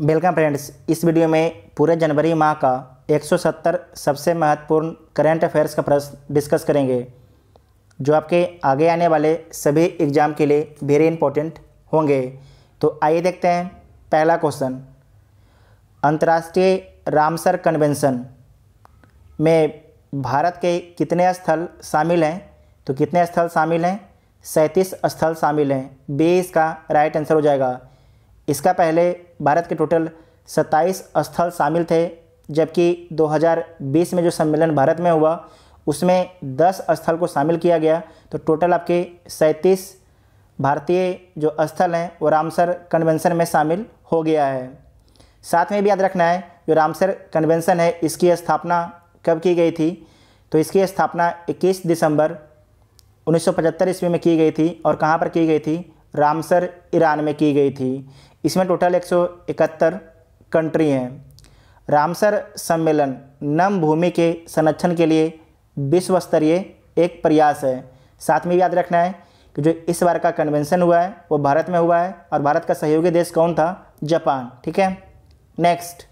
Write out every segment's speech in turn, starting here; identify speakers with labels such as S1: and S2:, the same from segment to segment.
S1: welcome friends इस video में पूरे जनवरी माह का 170 सबसे महत्वपूर्ण करंट अफेयर्स का प्रश्न डिस्कस करेंगे जो आपके आगे आने वाले सभी एग्जाम के लिए वेरी इंपॉर्टेंट होंगे तो आइए देखते हैं पहला क्वेश्चन अंतर्राष्ट्रीय रामसर कन्वेंशन में भारत के कितने स्थल शामिल हैं तो कितने स्थल शामिल हैं सैंतीस स्थल शामिल हैं बी इसका राइट आंसर हो जाएगा इसका पहले भारत के टोटल 27 स्थल शामिल थे जबकि 2020 में जो सम्मेलन भारत में हुआ उसमें 10 स्थल को शामिल किया गया तो टोटल आपके सैंतीस भारतीय जो स्थल हैं वो रामसर कन्वेंशन में शामिल हो गया है साथ में भी याद रखना है जो रामसर कन्वेंशन है इसकी स्थापना कब की गई थी तो इसकी स्थापना 21 दिसंबर 1975 ईस्वी में की गई थी और कहाँ पर की गई थी रामसर ईरान में की गई थी इसमें टोटल इकहत्तर कंट्री हैं रामसर सम्मेलन नम भूमि के संरक्षण के लिए विश्व स्तरीय एक प्रयास है साथ में याद रखना है कि जो इस बार का कन्वेंशन हुआ है वो भारत में हुआ है और भारत का सहयोगी देश कौन था जापान ठीक है नेक्स्ट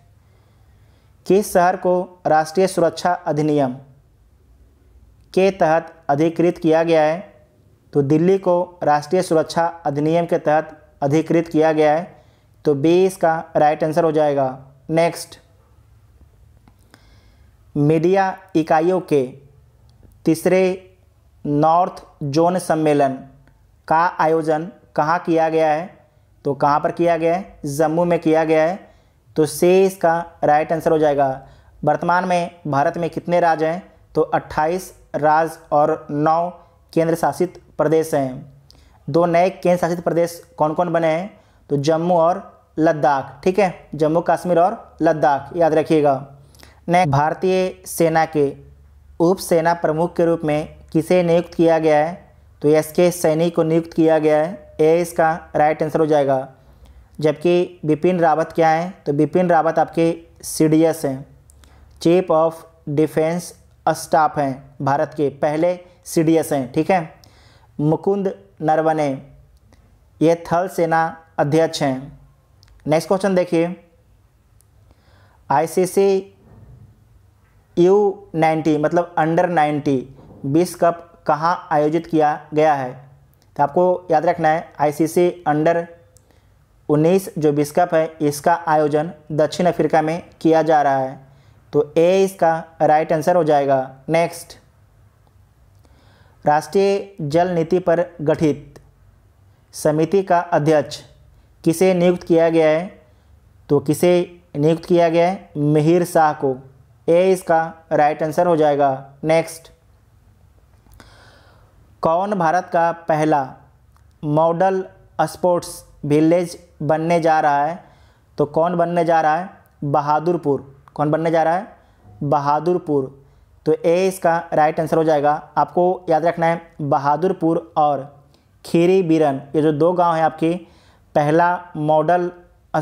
S1: किस शहर को राष्ट्रीय सुरक्षा अधिनियम के तहत अधिकृत किया गया है तो दिल्ली को राष्ट्रीय सुरक्षा अधिनियम के तहत अधिकृत किया गया है तो बी इसका राइट आंसर हो जाएगा नेक्स्ट मीडिया इकाइयों के तीसरे नॉर्थ जोन सम्मेलन का आयोजन कहाँ किया गया है तो कहाँ पर किया गया है जम्मू में किया गया है तो से इसका राइट आंसर हो जाएगा वर्तमान में भारत में कितने राज्य हैं तो 28 राज्य और 9 केंद्र शासित प्रदेश हैं दो नए केंद्र शासित प्रदेश कौन कौन बने हैं तो जम्मू और लद्दाख ठीक है जम्मू कश्मीर और लद्दाख याद रखिएगा नए भारतीय सेना के उप सेना प्रमुख के रूप में किसे नियुक्त किया गया है तो एस के सैनी को नियुक्त किया गया है ए इसका राइट आंसर हो जाएगा जबकि बिपिन रावत क्या हैं तो बिपिन रावत आपके सी डी एस हैं चीफ ऑफ डिफेंस स्टाफ हैं भारत के पहले सी डी एस हैं ठीक है मुकुंद नरवने ये थल सेना अध्यक्ष हैं नेक्स्ट क्वेश्चन देखिए आईसीसी यू नाइन्टी मतलब अंडर नाइन्टी बीस कप कहाँ आयोजित किया गया है तो आपको याद रखना है आईसीसी अंडर 19 जो विश्व कप है इसका आयोजन दक्षिण अफ्रीका में किया जा रहा है तो ए इसका राइट आंसर हो जाएगा नेक्स्ट राष्ट्रीय जल नीति पर गठित समिति का अध्यक्ष किसे नियुक्त किया गया है तो किसे नियुक्त किया गया है मिहिर शाह को ए इसका राइट आंसर हो जाएगा नेक्स्ट कौन भारत का पहला मॉडल स्पोर्ट्स विलेज बनने जा रहा है तो कौन बनने जा रहा है बहादुरपुर कौन बनने जा रहा है बहादुरपुर तो ए इसका राइट आंसर हो जाएगा आपको याद रखना है बहादुरपुर और खीरी बिरन ये जो दो गांव हैं आपके पहला मॉडल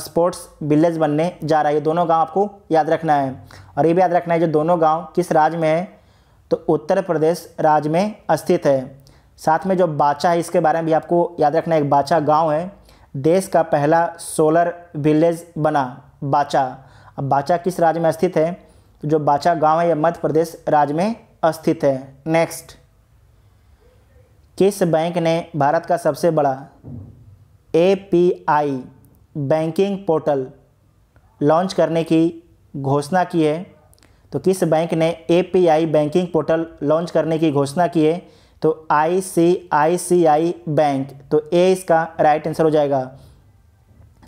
S1: स्पोर्ट्स विलेज बनने जा रहा है ये दोनों गांव आपको याद रखना है और ये भी याद रखना है जो दोनों गांव किस राज्य में है तो उत्तर प्रदेश राज्य में स्थित है साथ में जो बाचा है इसके बारे में भी आपको याद रखना है एक बाचा गाँव है देश का पहला सोलर विलेज बना बाचा अब बाचा किस राज्य में स्थित है तो जो बाछा गांव है यह मध्य प्रदेश राज्य में स्थित है नेक्स्ट किस बैंक ने भारत का सबसे बड़ा एपीआई बैंकिंग पोर्टल लॉन्च करने की घोषणा की है तो किस बैंक ने एपीआई बैंकिंग पोर्टल लॉन्च करने की घोषणा की है तो आईसीआईसीआई बैंक तो ए इसका राइट आंसर हो जाएगा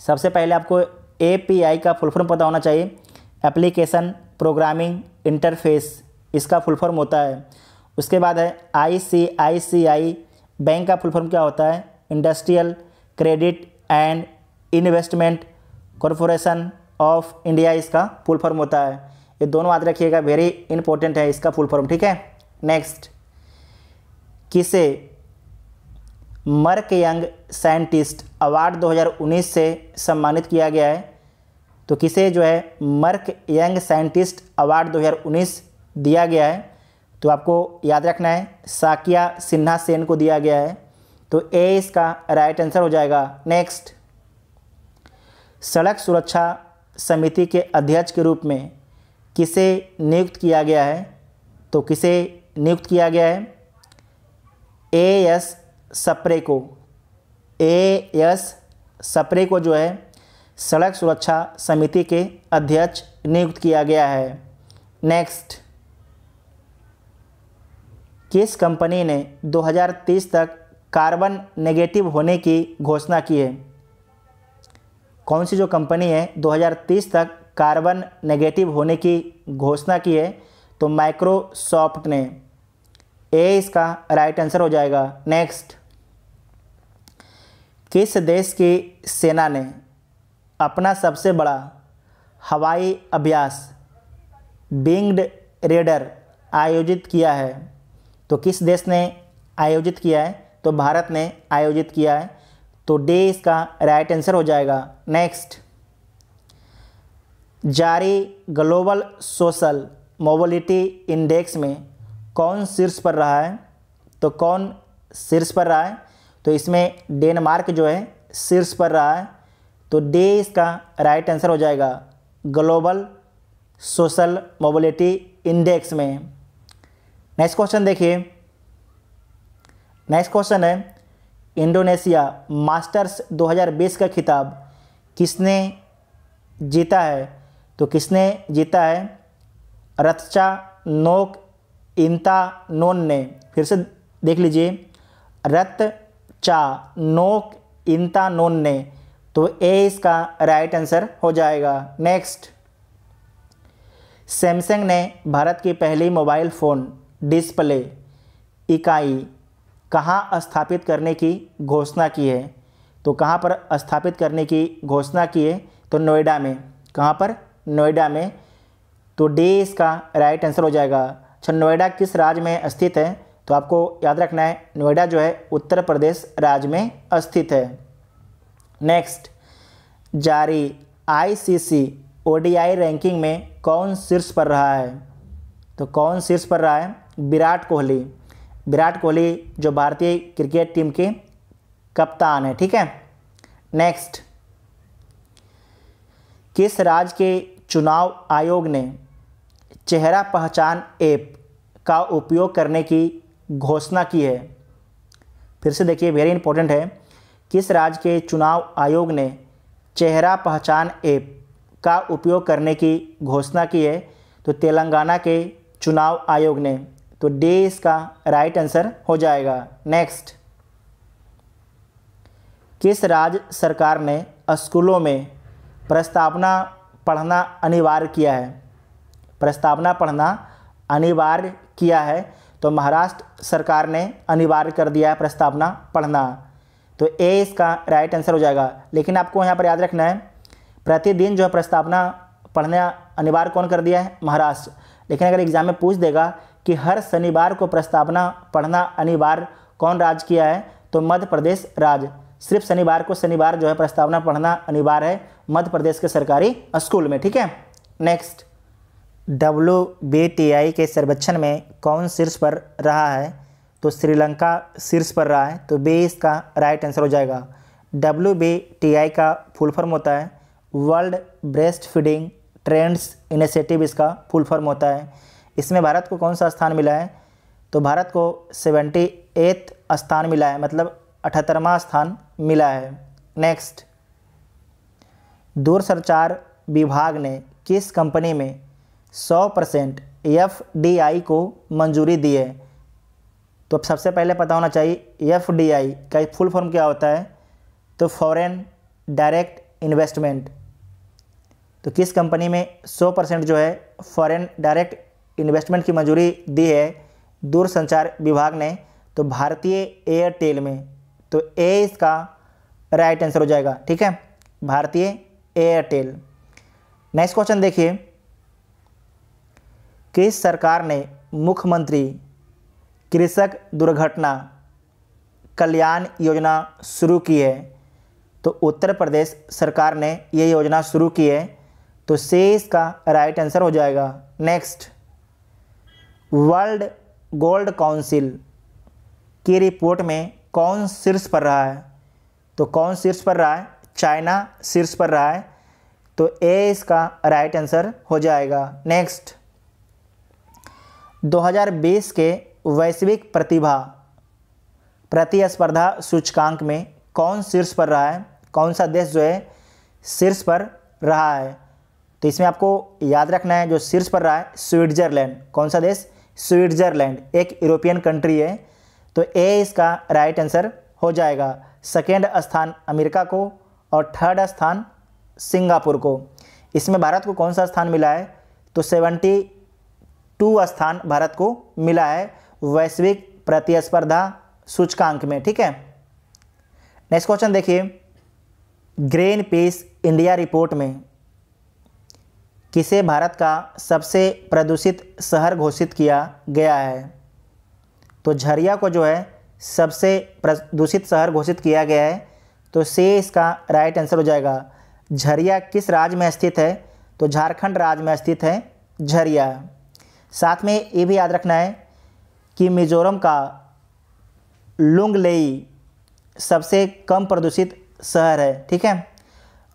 S1: सबसे पहले आपको एपीआई का फुल फॉर्म पता होना चाहिए एप्लीकेशन प्रोग्रामिंग इंटरफेस इसका फुल फॉर्म होता है उसके बाद है आई बैंक का फुल फॉर्म क्या होता है industrial credit and investment corporation of India इसका फुल फॉर्म होता है ये दोनों याद रखिएगा वेरी इंपॉर्टेंट है इसका फुल फॉर्म ठीक है नेक्स्ट किसे मर्क यंग साइंटिस्ट अवार्ड 2019 से सम्मानित किया गया है तो किसे जो है मर्क यंग साइंटिस्ट अवार्ड 2019 दिया गया है तो आपको याद रखना है साकिया सिन्हा सेन को दिया गया है तो ए इसका राइट आंसर हो जाएगा नेक्स्ट सड़क सुरक्षा समिति के अध्यक्ष के रूप में किसे नियुक्त किया गया है तो किसे नियुक्त किया गया है ए एस सप्रे को ए एस सप्रे को जो है सड़क सुरक्षा समिति के अध्यक्ष नियुक्त किया गया है नेक्स्ट किस कंपनी ने 2030 तक कार्बन नेगेटिव होने की घोषणा की है कौन सी जो कंपनी है 2030 तक कार्बन नेगेटिव होने की घोषणा की है तो माइक्रोसॉफ्ट ने ए इसका राइट आंसर हो जाएगा नेक्स्ट किस देश की सेना ने अपना सबसे बड़ा हवाई अभ्यास बिंगड रेडर आयोजित किया है तो किस देश ने आयोजित किया है तो भारत ने आयोजित किया है तो डे इसका राइट आंसर हो जाएगा नेक्स्ट जारी ग्लोबल सोशल मोबिलिटी इंडेक्स में कौन शीर्ष पर रहा है तो कौन शीर्ष पर रहा है तो इसमें डेनमार्क जो है शीर्ष पर रहा है तो डे इसका राइट आंसर हो जाएगा ग्लोबल सोशल मोबिलिटी इंडेक्स में नेक्स्ट क्वेश्चन देखिए नेक्स्ट क्वेश्चन है इंडोनेशिया मास्टर्स 2020 का खिताब किसने जीता है तो किसने जीता है रथचा नोक इंता नोन ने फिर से देख लीजिए रथ चा नोक इंता नोन ने तो ए इसका राइट आंसर हो जाएगा नेक्स्ट सैमसंग ने भारत की पहली मोबाइल फ़ोन डिस्प्ले इकाई कहाँ स्थापित करने की घोषणा की है तो कहाँ पर स्थापित करने की घोषणा की है तो नोएडा में कहाँ पर नोएडा में तो डी इसका राइट आंसर हो जाएगा अच्छा नोएडा किस राज्य में स्थित है तो आपको याद रखना है नोएडा जो है उत्तर प्रदेश राज्य में स्थित है नेक्स्ट जारी आईसीसी ओडीआई रैंकिंग में कौन शीर्ष पर रहा है तो कौन शीर्ष पर रहा है विराट कोहली विराट कोहली जो भारतीय क्रिकेट टीम के कप्तान है ठीक है नेक्स्ट किस राज्य के चुनाव आयोग ने चेहरा पहचान ऐप का उपयोग करने की घोषणा की है फिर से देखिए वेरी इंपॉर्टेंट है किस राज्य के चुनाव आयोग ने चेहरा पहचान ऐप का उपयोग करने की घोषणा की है तो तेलंगाना के चुनाव आयोग ने तो डे इसका राइट आंसर हो जाएगा नेक्स्ट किस राज्य सरकार ने स्कूलों में प्रस्तावना पढ़ना अनिवार्य किया है प्रस्तावना पढ़ना अनिवार्य किया है तो महाराष्ट्र सरकार ने अनिवार्य कर दिया है प्रस्तावना पढ़ना तो ए इसका राइट आंसर हो जाएगा लेकिन आपको यहाँ पर याद रखना है प्रतिदिन जो है प्रस्तावना पढ़ना अनिवार्य कौन कर दिया है महाराष्ट्र लेकिन अगर एग्जाम में पूछ देगा कि हर शनिवार को प्रस्तावना पढ़ना अनिवार्य कौन राज्य किया है तो मध्य प्रदेश राज्य सिर्फ शनिवार को शनिवार जो है प्रस्तावना पढ़ना अनिवार्य है मध्य प्रदेश के सरकारी स्कूल में ठीक है नेक्स्ट डब्ल्यू के सर्वेक्षण में कौन शीर्ष पर रहा है तो श्रीलंका शीर्ष पर रहा है तो बे इसका राइट आंसर हो जाएगा डब्ल्यू बी टी आई का फुल फॉर्म होता है world breastfeeding trends initiative इसका फुल फॉर्म होता है इसमें भारत को कौन सा स्थान मिला है तो भारत को सेवेंटी एथ स्थान मिला है मतलब अठहत्तरवा स्थान मिला है नेक्स्ट दूरसंचार विभाग ने किस कंपनी में 100 परसेंट एफ को मंजूरी दी है तो सबसे पहले पता होना चाहिए एफ डी आई का फुल फॉर्म क्या होता है तो फॉरेन डायरेक्ट इन्वेस्टमेंट तो किस कंपनी में 100 परसेंट जो है फॉरेन डायरेक्ट इन्वेस्टमेंट की मंजूरी दी है दूरसंचार विभाग ने तो भारतीय एयरटेल में तो ए इसका राइट आंसर हो जाएगा ठीक है भारतीय एयरटेल नेक्स्ट क्वेश्चन देखिए किस सरकार ने मुख्यमंत्री कृषक दुर्घटना कल्याण योजना शुरू की है तो उत्तर प्रदेश सरकार ने ये योजना शुरू की है तो से इसका राइट आंसर हो जाएगा नेक्स्ट वर्ल्ड गोल्ड काउंसिल की रिपोर्ट में कौन शीर्ष पर रहा है तो कौन शीर्ष पर रहा है चाइना शीर्ष पर रहा है तो ए इसका राइट आंसर हो जाएगा नेक्स्ट 2020 के वैश्विक प्रतिभा प्रतिस्पर्धा सूचकांक में कौन शीर्ष पर रहा है कौन सा देश जो है शीर्ष पर रहा है तो इसमें आपको याद रखना है जो शीर्ष पर रहा है स्विट्जरलैंड कौन सा देश स्विट्जरलैंड एक यूरोपियन कंट्री है तो ए इसका राइट आंसर हो जाएगा सेकेंड स्थान अमेरिका को और थर्ड स्थान सिंगापुर को इसमें भारत को कौन सा स्थान मिला है तो सेवेंटी टू स्थान भारत को मिला है वैश्विक प्रतिस्पर्धा सूचकांक में ठीक है नेक्स्ट क्वेश्चन देखिए ग्रेन पीस इंडिया रिपोर्ट में किसे भारत का सबसे प्रदूषित शहर घोषित किया गया है तो झरिया को जो है सबसे प्रदूषित शहर घोषित किया गया है तो से इसका राइट आंसर हो जाएगा झरिया किस राज्य में स्थित है तो झारखंड राज्य में स्थित है झरिया साथ में ये भी याद रखना है कि मिजोरम का लुंगलेई सबसे कम प्रदूषित शहर है ठीक है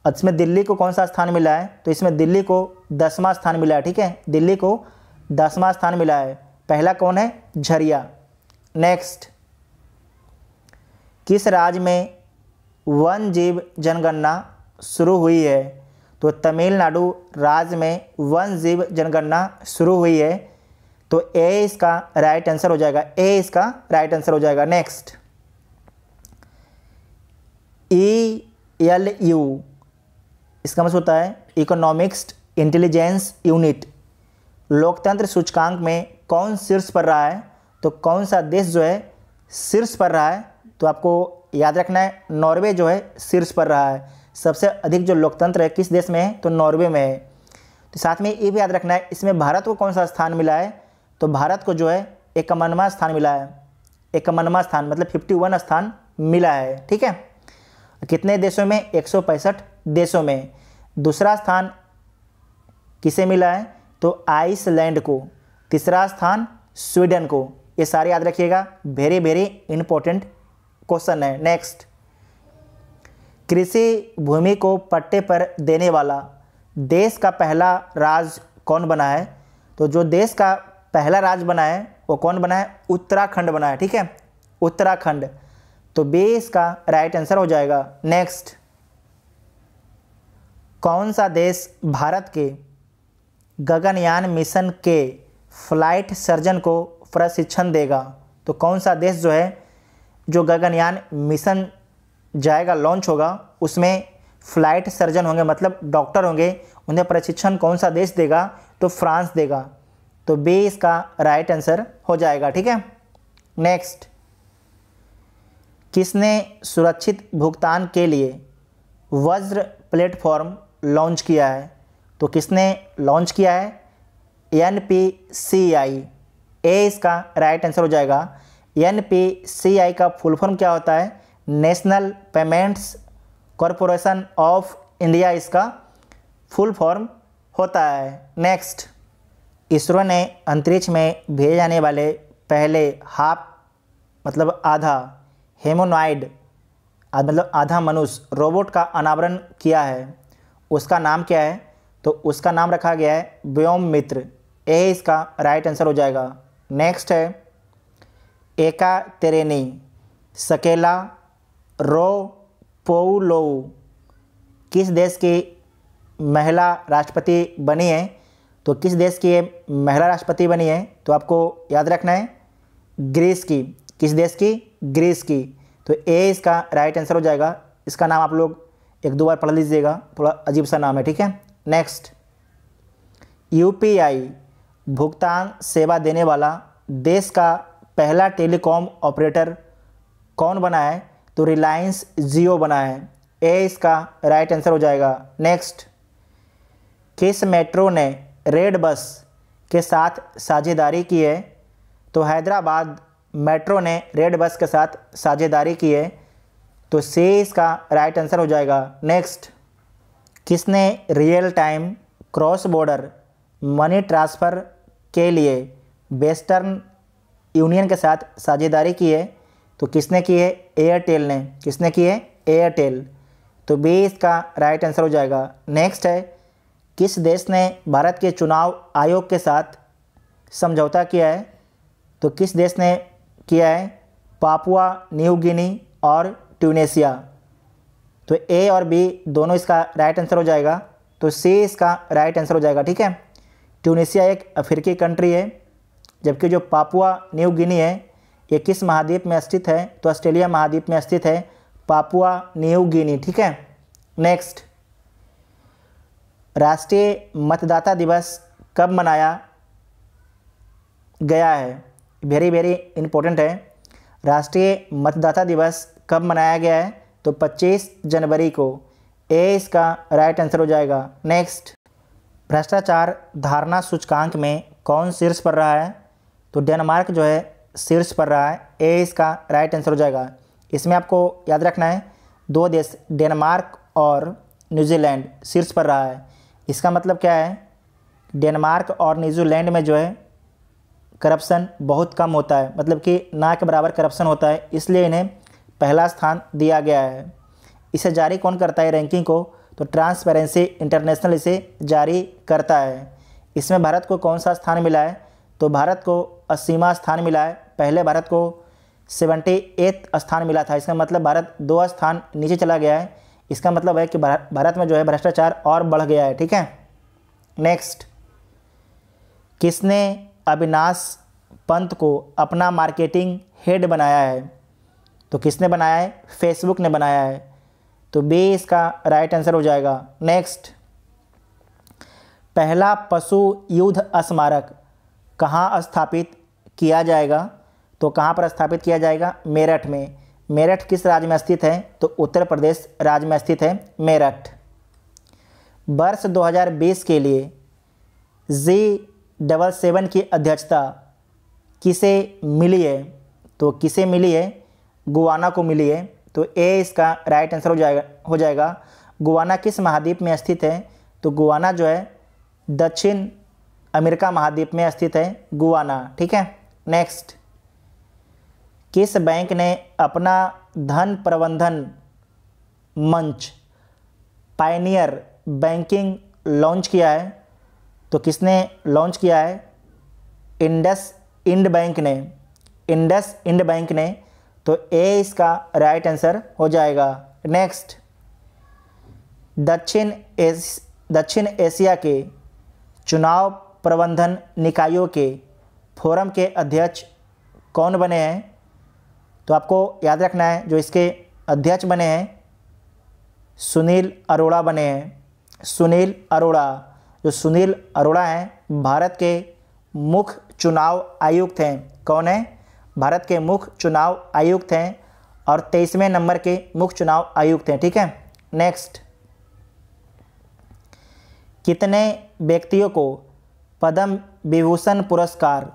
S1: इसमें दिल्ली को कौन सा स्थान मिला है तो इसमें दिल्ली को दसवां स्थान मिला है ठीक है दिल्ली को दसवां स्थान मिला है पहला कौन है झरिया नेक्स्ट किस राज्य में वन जीव जनगणना शुरू हुई है तो तमिलनाडु राज्य में वन जीव जनगणना शुरू हुई है तो ए इसका राइट आंसर हो जाएगा ए इसका राइट आंसर हो जाएगा नेक्स्ट ई एल यू इसका मतलब होता है इकोनॉमिक्स इंटेलिजेंस यूनिट लोकतंत्र सूचकांक में कौन शीर्ष पर रहा है तो कौन सा देश जो है शीर्ष पर रहा है तो आपको याद रखना है नॉर्वे जो है शीर्ष पर रहा है सबसे अधिक जो लोकतंत्र है किस देश में है तो नॉर्वे में है तो साथ में ये भी याद रखना है इसमें भारत को कौन सा स्थान मिला है तो भारत को जो है इक्यावनवा स्थान मिला है इक्यावनवा स्थान मतलब फिफ्टी वन स्थान मिला है ठीक है कितने देशों में एक देशों में दूसरा स्थान किसे मिला है तो आइसलैंड को तीसरा स्थान स्वीडन को ये सारे याद रखिएगा वेरी वेरी इंपॉर्टेंट क्वेश्चन है नेक्स्ट कृषि भूमि को पट्टे पर देने वाला देश का पहला राज कौन बना है तो जो देश का पहला राज्य बना है वो कौन बना है उत्तराखंड बनाया ठीक है उत्तराखंड तो बे इसका राइट आंसर हो जाएगा नेक्स्ट कौन सा देश भारत के गगनयान मिशन के फ्लाइट सर्जन को प्रशिक्षण देगा तो कौन सा देश जो है जो गगनयान मिशन जाएगा लॉन्च होगा उसमें फ्लाइट सर्जन होंगे मतलब डॉक्टर होंगे उन्हें प्रशिक्षण कौन सा देश देगा तो फ्रांस देगा तो बी इसका राइट आंसर हो जाएगा ठीक है नेक्स्ट किसने सुरक्षित भुगतान के लिए वज्र प्लेटफॉर्म लॉन्च किया है तो किसने लॉन्च किया है एन पी सी आई ए इसका राइट आंसर हो जाएगा एन पी सी आई का फुल फॉर्म क्या होता है national payments corporation of India इसका फुल फॉर्म होता है नेक्स्ट इसरो ने अंतरिक्ष में भेजे जाने वाले पहले हाफ मतलब आधा हेमोनॉइड मतलब आधा मनुष्य रोबोट का अनावरण किया है उसका नाम क्या है तो उसका नाम रखा गया है व्योम मित्र यह इसका राइट आंसर हो जाएगा नेक्स्ट है एका तेरेनी सकेला रो पोलो किस देश की महिला राष्ट्रपति बनी है तो किस देश की ये महिला राष्ट्रपति बनी है तो आपको याद रखना है ग्रीस की किस देश की ग्रीस की तो ए इसका राइट आंसर हो जाएगा इसका नाम आप लोग एक दो बार पढ़ लीजिएगा थोड़ा अजीब सा नाम है ठीक है नेक्स्ट यूपीआई भुगतान सेवा देने वाला देश का पहला टेलीकॉम ऑपरेटर कौन बना है तो रिलायंस जियो बना है ए इसका राइट आंसर हो जाएगा नेक्स्ट किस मेट्रो ने रेड बस के साथ साझेदारी की है तो हैदराबाद मेट्रो ने रेड बस के साथ साझेदारी की है तो से इसका राइट आंसर हो जाएगा नेक्स्ट किसने real time cross border money transfer के लिए वेस्टर्न यूनियन के साथ साझेदारी की है तो किसने की है एयरटेल ने किसने की है एयरटेल तो बी इसका राइट आंसर हो जाएगा नेक्स्ट है किस देश ने भारत के चुनाव आयोग के साथ समझौता किया है तो किस देश ने किया है पापुआ न्यू गिनी और ट्यूनेशिया तो ए और बी दोनों इसका राइट आंसर हो जाएगा तो सी इसका राइट आंसर हो जाएगा ठीक है ट्यूनेशिया एक अफ्रीकी कंट्री है जबकि जो पापुआ न्यू गिनी है ये किस महाद्वीप में स्थित है तो ऑस्ट्रेलिया महाद्वीप में स्थित है पापुआ न्यू गिनी ठीक है नेक्स्ट राष्ट्रीय मतदाता दिवस कब मनाया गया है वेरी वेरी इम्पोर्टेंट है राष्ट्रीय मतदाता दिवस कब मनाया गया है तो 25 जनवरी को ए इसका राइट आंसर हो जाएगा नेक्स्ट भ्रष्टाचार धारणा सूचकांक में कौन शीर्ष पर रहा है तो डेनमार्क जो है शीर्ष पर रहा है ए इसका राइट आंसर हो जाएगा इसमें आपको याद रखना है दो देश डेनमार्क और न्यूजीलैंड शीर्ष पर रहा है इसका मतलब क्या है डेनमार्क और न्यूजीलैंड में जो है करप्शन बहुत कम होता है मतलब कि ना के बराबर करप्शन होता है इसलिए इन्हें पहला स्थान दिया गया है इसे जारी कौन करता है रैंकिंग को तो ट्रांसपेरेंसी इंटरनेशनल इसे जारी करता है इसमें भारत को कौन सा स्थान मिला है तो भारत को असीमा स्थान मिला है पहले भारत को सेवेंटी एथ स्थान मिला था इसका मतलब भारत दो स्थान नीचे चला गया है इसका मतलब है कि भारत में जो है भ्रष्टाचार और बढ़ गया है ठीक है नेक्स्ट किसने अविनाश पंत को अपना मार्केटिंग हेड बनाया है तो किसने बनाया है फेसबुक ने बनाया है तो बी इसका राइट आंसर हो जाएगा नेक्स्ट पहला पशु युद्ध स्मारक कहाँ स्थापित किया जाएगा तो कहाँ पर स्थापित किया जाएगा मेरठ में मेरठ किस राज्य में स्थित है तो उत्तर प्रदेश राज्य में स्थित है मेरठ वर्ष 2020 के लिए जी डबल सेवन की अध्यक्षता किसे मिली है तो किसे मिली है गुआना को मिली है तो ए इसका राइट आंसर हो जाएगा हो जाएगा गुआना किस महाद्वीप में स्थित है तो गुआना जो है दक्षिण अमेरिका महाद्वीप में स्थित है गुआना ठीक है नेक्स्ट किस बैंक ने अपना धन प्रबंधन मंच पाइनियर बैंकिंग लॉन्च किया है तो किसने लॉन्च किया है इंडस इंड बैंक ने इंडस इंड बैंक ने तो ए इसका राइट आंसर हो जाएगा नेक्स्ट दक्षिण एस दक्षिण एशिया के चुनाव प्रबंधन निकायों के फोरम के अध्यक्ष कौन बने हैं तो आपको याद रखना है जो इसके अध्यक्ष बने हैं सुनील अरोड़ा बने हैं सुनील अरोड़ा जो सुनील अरोड़ा हैं भारत के मुख्य चुनाव आयुक्त हैं कौन है भारत के मुख्य चुनाव आयुक्त हैं और तेईसवें नंबर के मुख्य चुनाव आयुक्त हैं ठीक है नेक्स्ट कितने व्यक्तियों को पद्म विभूषण पुरस्कार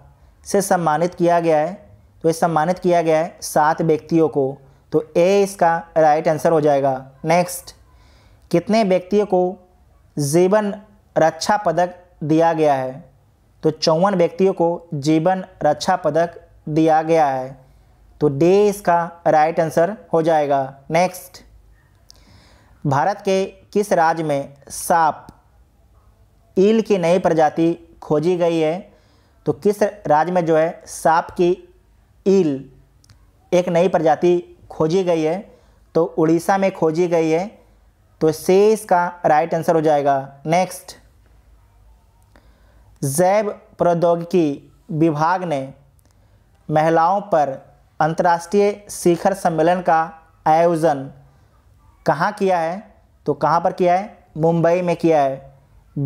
S1: से सम्मानित किया गया है तो ये सम्मानित किया गया है सात व्यक्तियों को तो ए इसका राइट आंसर हो जाएगा नेक्स्ट कितने व्यक्तियों को जीवन रक्षा पदक दिया गया है तो चौवन व्यक्तियों को जीवन रक्षा पदक दिया गया है तो डी इसका राइट आंसर हो जाएगा नेक्स्ट भारत के किस राज्य में सांप ईल की नई प्रजाति खोजी गई है तो किस राज्य में जो है सांप की ईल एक नई प्रजाति खोजी गई है तो उड़ीसा में खोजी गई है तो से इसका राइट आंसर हो जाएगा नेक्स्ट जैव प्रौद्योगिकी विभाग ने महिलाओं पर अंतर्राष्ट्रीय शिखर सम्मेलन का आयोजन कहाँ किया है तो कहाँ पर किया है मुंबई में किया है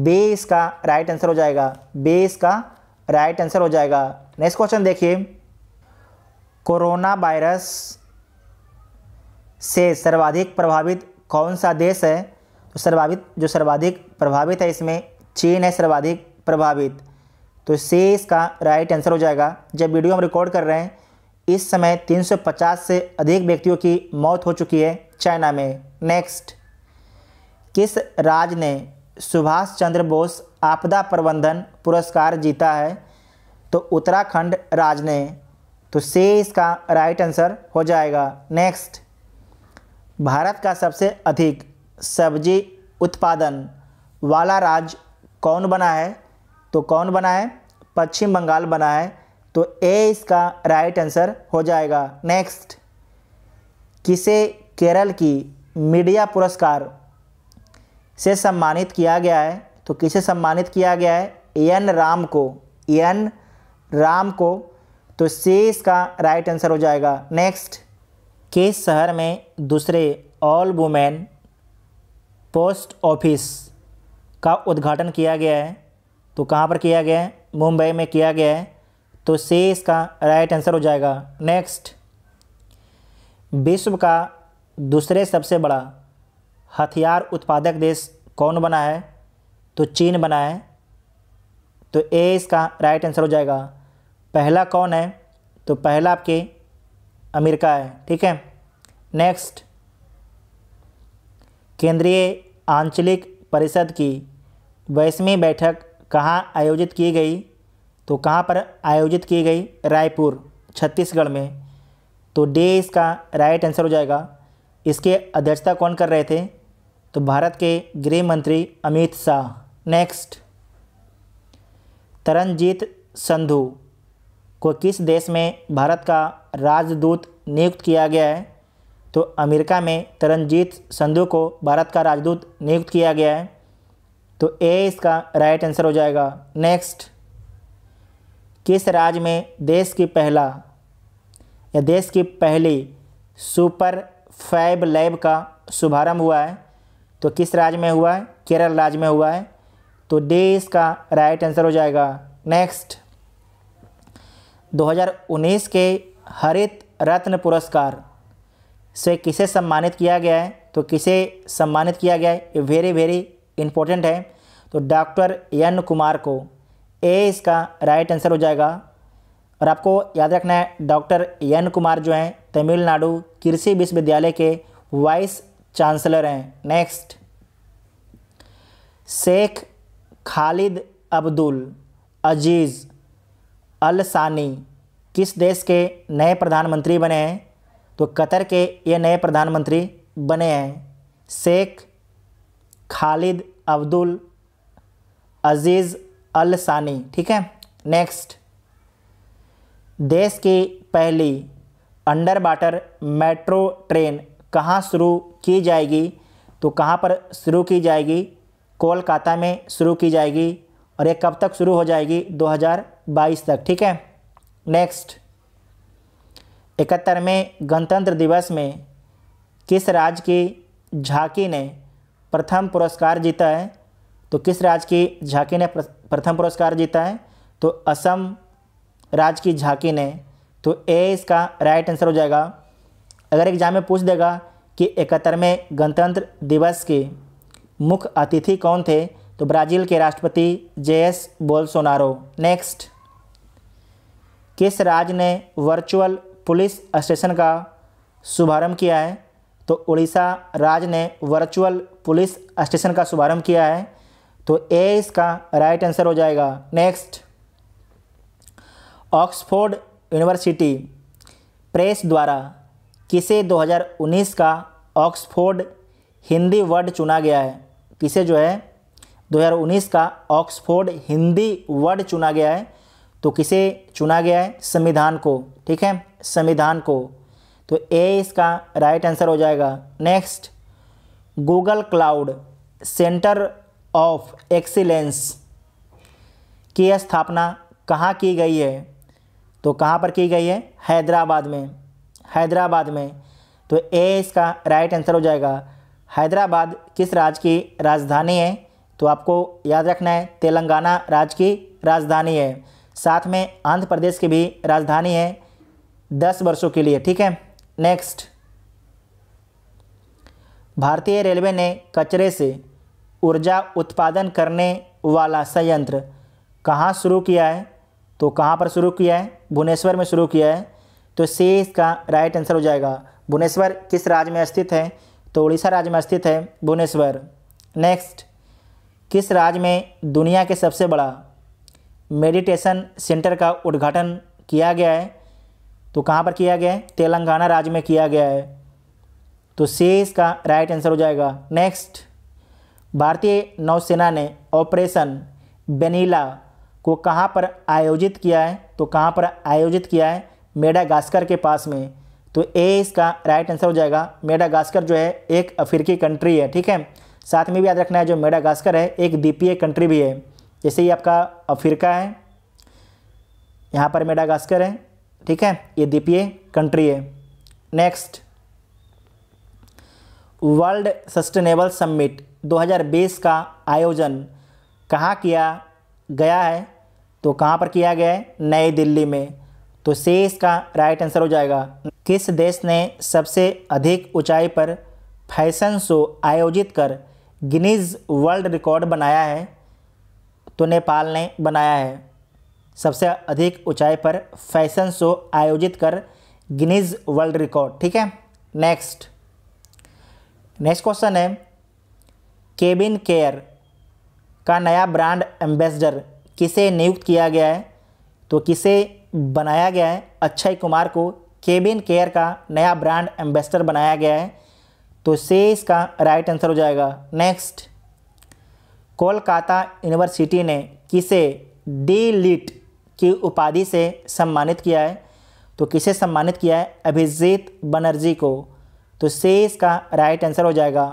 S1: बे इसका राइट आंसर हो जाएगा बे इसका राइट आंसर हो जाएगा नेक्स्ट क्वेश्चन देखिए कोरोना वायरस से सर्वाधिक प्रभावित कौन सा देश है तो सर्वाधिक जो सर्वाधिक प्रभावित है इसमें चीन है सर्वाधिक प्रभावित तो से इसका राइट आंसर हो जाएगा जब वीडियो हम रिकॉर्ड कर रहे हैं इस समय 350 से अधिक व्यक्तियों की मौत हो चुकी है चाइना में नेक्स्ट किस राज ने सुभाष चंद्र बोस आपदा प्रबंधन पुरस्कार जीता है तो उत्तराखंड राज ने तो से इसका राइट आंसर हो जाएगा नेक्स्ट भारत का सबसे अधिक सब्जी उत्पादन वाला राज्य कौन बना है तो कौन बना है पश्चिम बंगाल बना है तो ए इसका राइट आंसर हो जाएगा नेक्स्ट किसे केरल की मीडिया पुरस्कार से सम्मानित किया गया है तो किसे सम्मानित किया गया है एन राम को एन राम को तो से इसका राइट आंसर हो जाएगा नेक्स्ट के शहर में दूसरे ऑल वुमेन पोस्ट ऑफिस का उद्घाटन किया गया है तो कहाँ पर किया गया है मुंबई में किया गया है तो से इसका राइट आंसर हो जाएगा नेक्स्ट विश्व का दूसरे सबसे बड़ा हथियार उत्पादक देश कौन बना है तो चीन बना है तो ए इसका राइट आंसर हो जाएगा पहला कौन है तो पहला आपके अमेरिका है ठीक है नेक्स्ट केंद्रीय आंचलिक परिषद की वैसवीं बैठक कहाँ आयोजित की गई तो कहाँ पर आयोजित की गई रायपुर छत्तीसगढ़ में तो डे इसका राइट आंसर हो जाएगा इसके अध्यक्षता कौन कर रहे थे तो भारत के गृह मंत्री अमित शाह नेक्स्ट तरनजीत संधू को किस देश में भारत का राजदूत नियुक्त किया गया है तो अमेरिका में तरनजीत संधू को भारत का राजदूत नियुक्त किया गया है तो ए इसका राइट आंसर हो जाएगा नेक्स्ट किस राज्य में देश की पहला या देश की पहली सुपर फैब लैब का शुभारंभ हुआ है तो किस राज्य में हुआ है केरल राज्य में हुआ है तो डी इसका राइट आंसर हो जाएगा नेक्स्ट 2019 के हरित रत्न पुरस्कार से किसे सम्मानित किया गया है तो किसे सम्मानित किया गया है ये वेरी वेरी इम्पोर्टेंट है तो डॉक्टर एन कुमार को ए इसका राइट आंसर हो जाएगा और आपको याद रखना है डॉक्टर एन कुमार जो हैं तमिलनाडु कृषि विश्वविद्यालय के वाइस चांसलर हैं next Sheikh Khalid Abdul Aziz Al Thani किस देश के नए प्रधानमंत्री बने हैं तो कतर के ये नए प्रधानमंत्री बने हैं Sheikh Khalid Abdul Aziz Al सानी ठीक है नेक्स्ट देश की पहली अंडर वाटर मेट्रो ट्रेन कहाँ शुरू की जाएगी तो कहाँ पर शुरू की जाएगी कोलकाता में शुरू की जाएगी और ये कब तक शुरू हो जाएगी 2022 तक ठीक है नेक्स्ट इकहत्तरवें गणतंत्र दिवस में किस राज्य की झांकी ने प्रथम पुरस्कार जीता है तो किस राज्य की झांकी ने प्रथम पुरस्कार जीता है तो असम राज्य की झांकी ने तो ए इसका राइट आंसर हो जाएगा अगर एग्जाम में पूछ देगा कि इकहत्तरवें गणतंत्र दिवस के मुख्य अतिथि कौन थे तो ब्राज़ील के राष्ट्रपति जेएस बोलसोनारो नेक्स्ट किस राज्य ने वर्चुअल पुलिस स्टेशन का शुभारंभ किया है तो उड़ीसा राज्य ने वर्चुअल पुलिस स्टेशन का शुभारंभ किया है तो ए इसका राइट आंसर हो जाएगा नेक्स्ट ऑक्सफोर्ड यूनिवर्सिटी प्रेस द्वारा किसे 2019 का ऑक्सफोर्ड हिंदी वर्ड चुना गया है किसे जो है 2019 का ऑक्सफोर्ड हिंदी वर्ड चुना गया है तो किसे चुना गया है संविधान को ठीक है संविधान को तो ए इसका राइट आंसर हो जाएगा next Google cloud centre of excellence की स्थापना कहाँ की गई है तो कहाँ पर की गई है हैदराबाद में हैदराबाद में तो ए इसका राइट आंसर हो जाएगा हैदराबाद किस राज्य की राजधानी है तो आपको याद रखना है तेलंगाना राज्य की राजधानी है साथ में आंध्र प्रदेश की भी राजधानी है दस वर्षों के लिए ठीक है नेक्स्ट भारतीय रेलवे ने कचरे से ऊर्जा उत्पादन करने वाला संयंत्र कहाँ शुरू किया है तो कहाँ पर शुरू किया है भुवनेश्वर में शुरू किया है तो सी इसका राइट आंसर हो जाएगा भुवनेश्वर किस राज्य में स्थित है तो उड़ीसा राज्य में स्थित है भुवनेश्वर नेक्स्ट किस राज्य में दुनिया के सबसे बड़ा मेडिटेशन सेंटर का उद्घाटन किया गया है तो कहाँ पर किया गया है तेलंगाना राज्य में किया गया है तो सी इसका राइट आंसर हो जाएगा नेक्स्ट भारतीय नौसेना ने ऑपरेशन बेनीला को कहाँ पर आयोजित किया है तो कहाँ पर आयोजित किया है मेडागास्कर के पास में तो ए इसका राइट आंसर हो जाएगा मेडागास्कर जो है एक अफ्रीकी कंट्री है ठीक है साथ में भी याद रखना है जो मेडागास्कर है एक द्वीपीय कंट्री भी है जैसे ही आपका अफ्रीका है यहाँ पर मेडागास्कर है ठीक है ये द्वीपीय कंट्री है नेक्स्ट वर्ल्ड सस्टेनेबल समिट 2020 का आयोजन कहाँ किया गया है तो कहाँ पर किया गया है नई दिल्ली में तो से इसका राइट आंसर हो जाएगा किस देश ने सबसे अधिक ऊंचाई पर फैशन शो आयोजित कर गिनीज वर्ल्ड रिकॉर्ड बनाया है तो नेपाल ने बनाया है सबसे अधिक ऊंचाई पर फैशन शो आयोजित कर गिनीज वर्ल्ड रिकॉर्ड ठीक है नेक्स्ट नेक्स्ट क्वेश्चन है केबिन केयर का नया ब्रांड एम्बेसडर किसे नियुक्त किया गया है तो किसे बनाया गया है अक्षय कुमार को केबिन केयर का नया ब्रांड एम्बेसडर बनाया गया है तो से इसका राइट आंसर हो जाएगा नेक्स्ट कोलकाता यूनिवर्सिटी ने किसे डी लिट की उपाधि से सम्मानित किया है तो किसे सम्मानित किया है अभिजीत बनर्जी को तो से इसका राइट आंसर हो जाएगा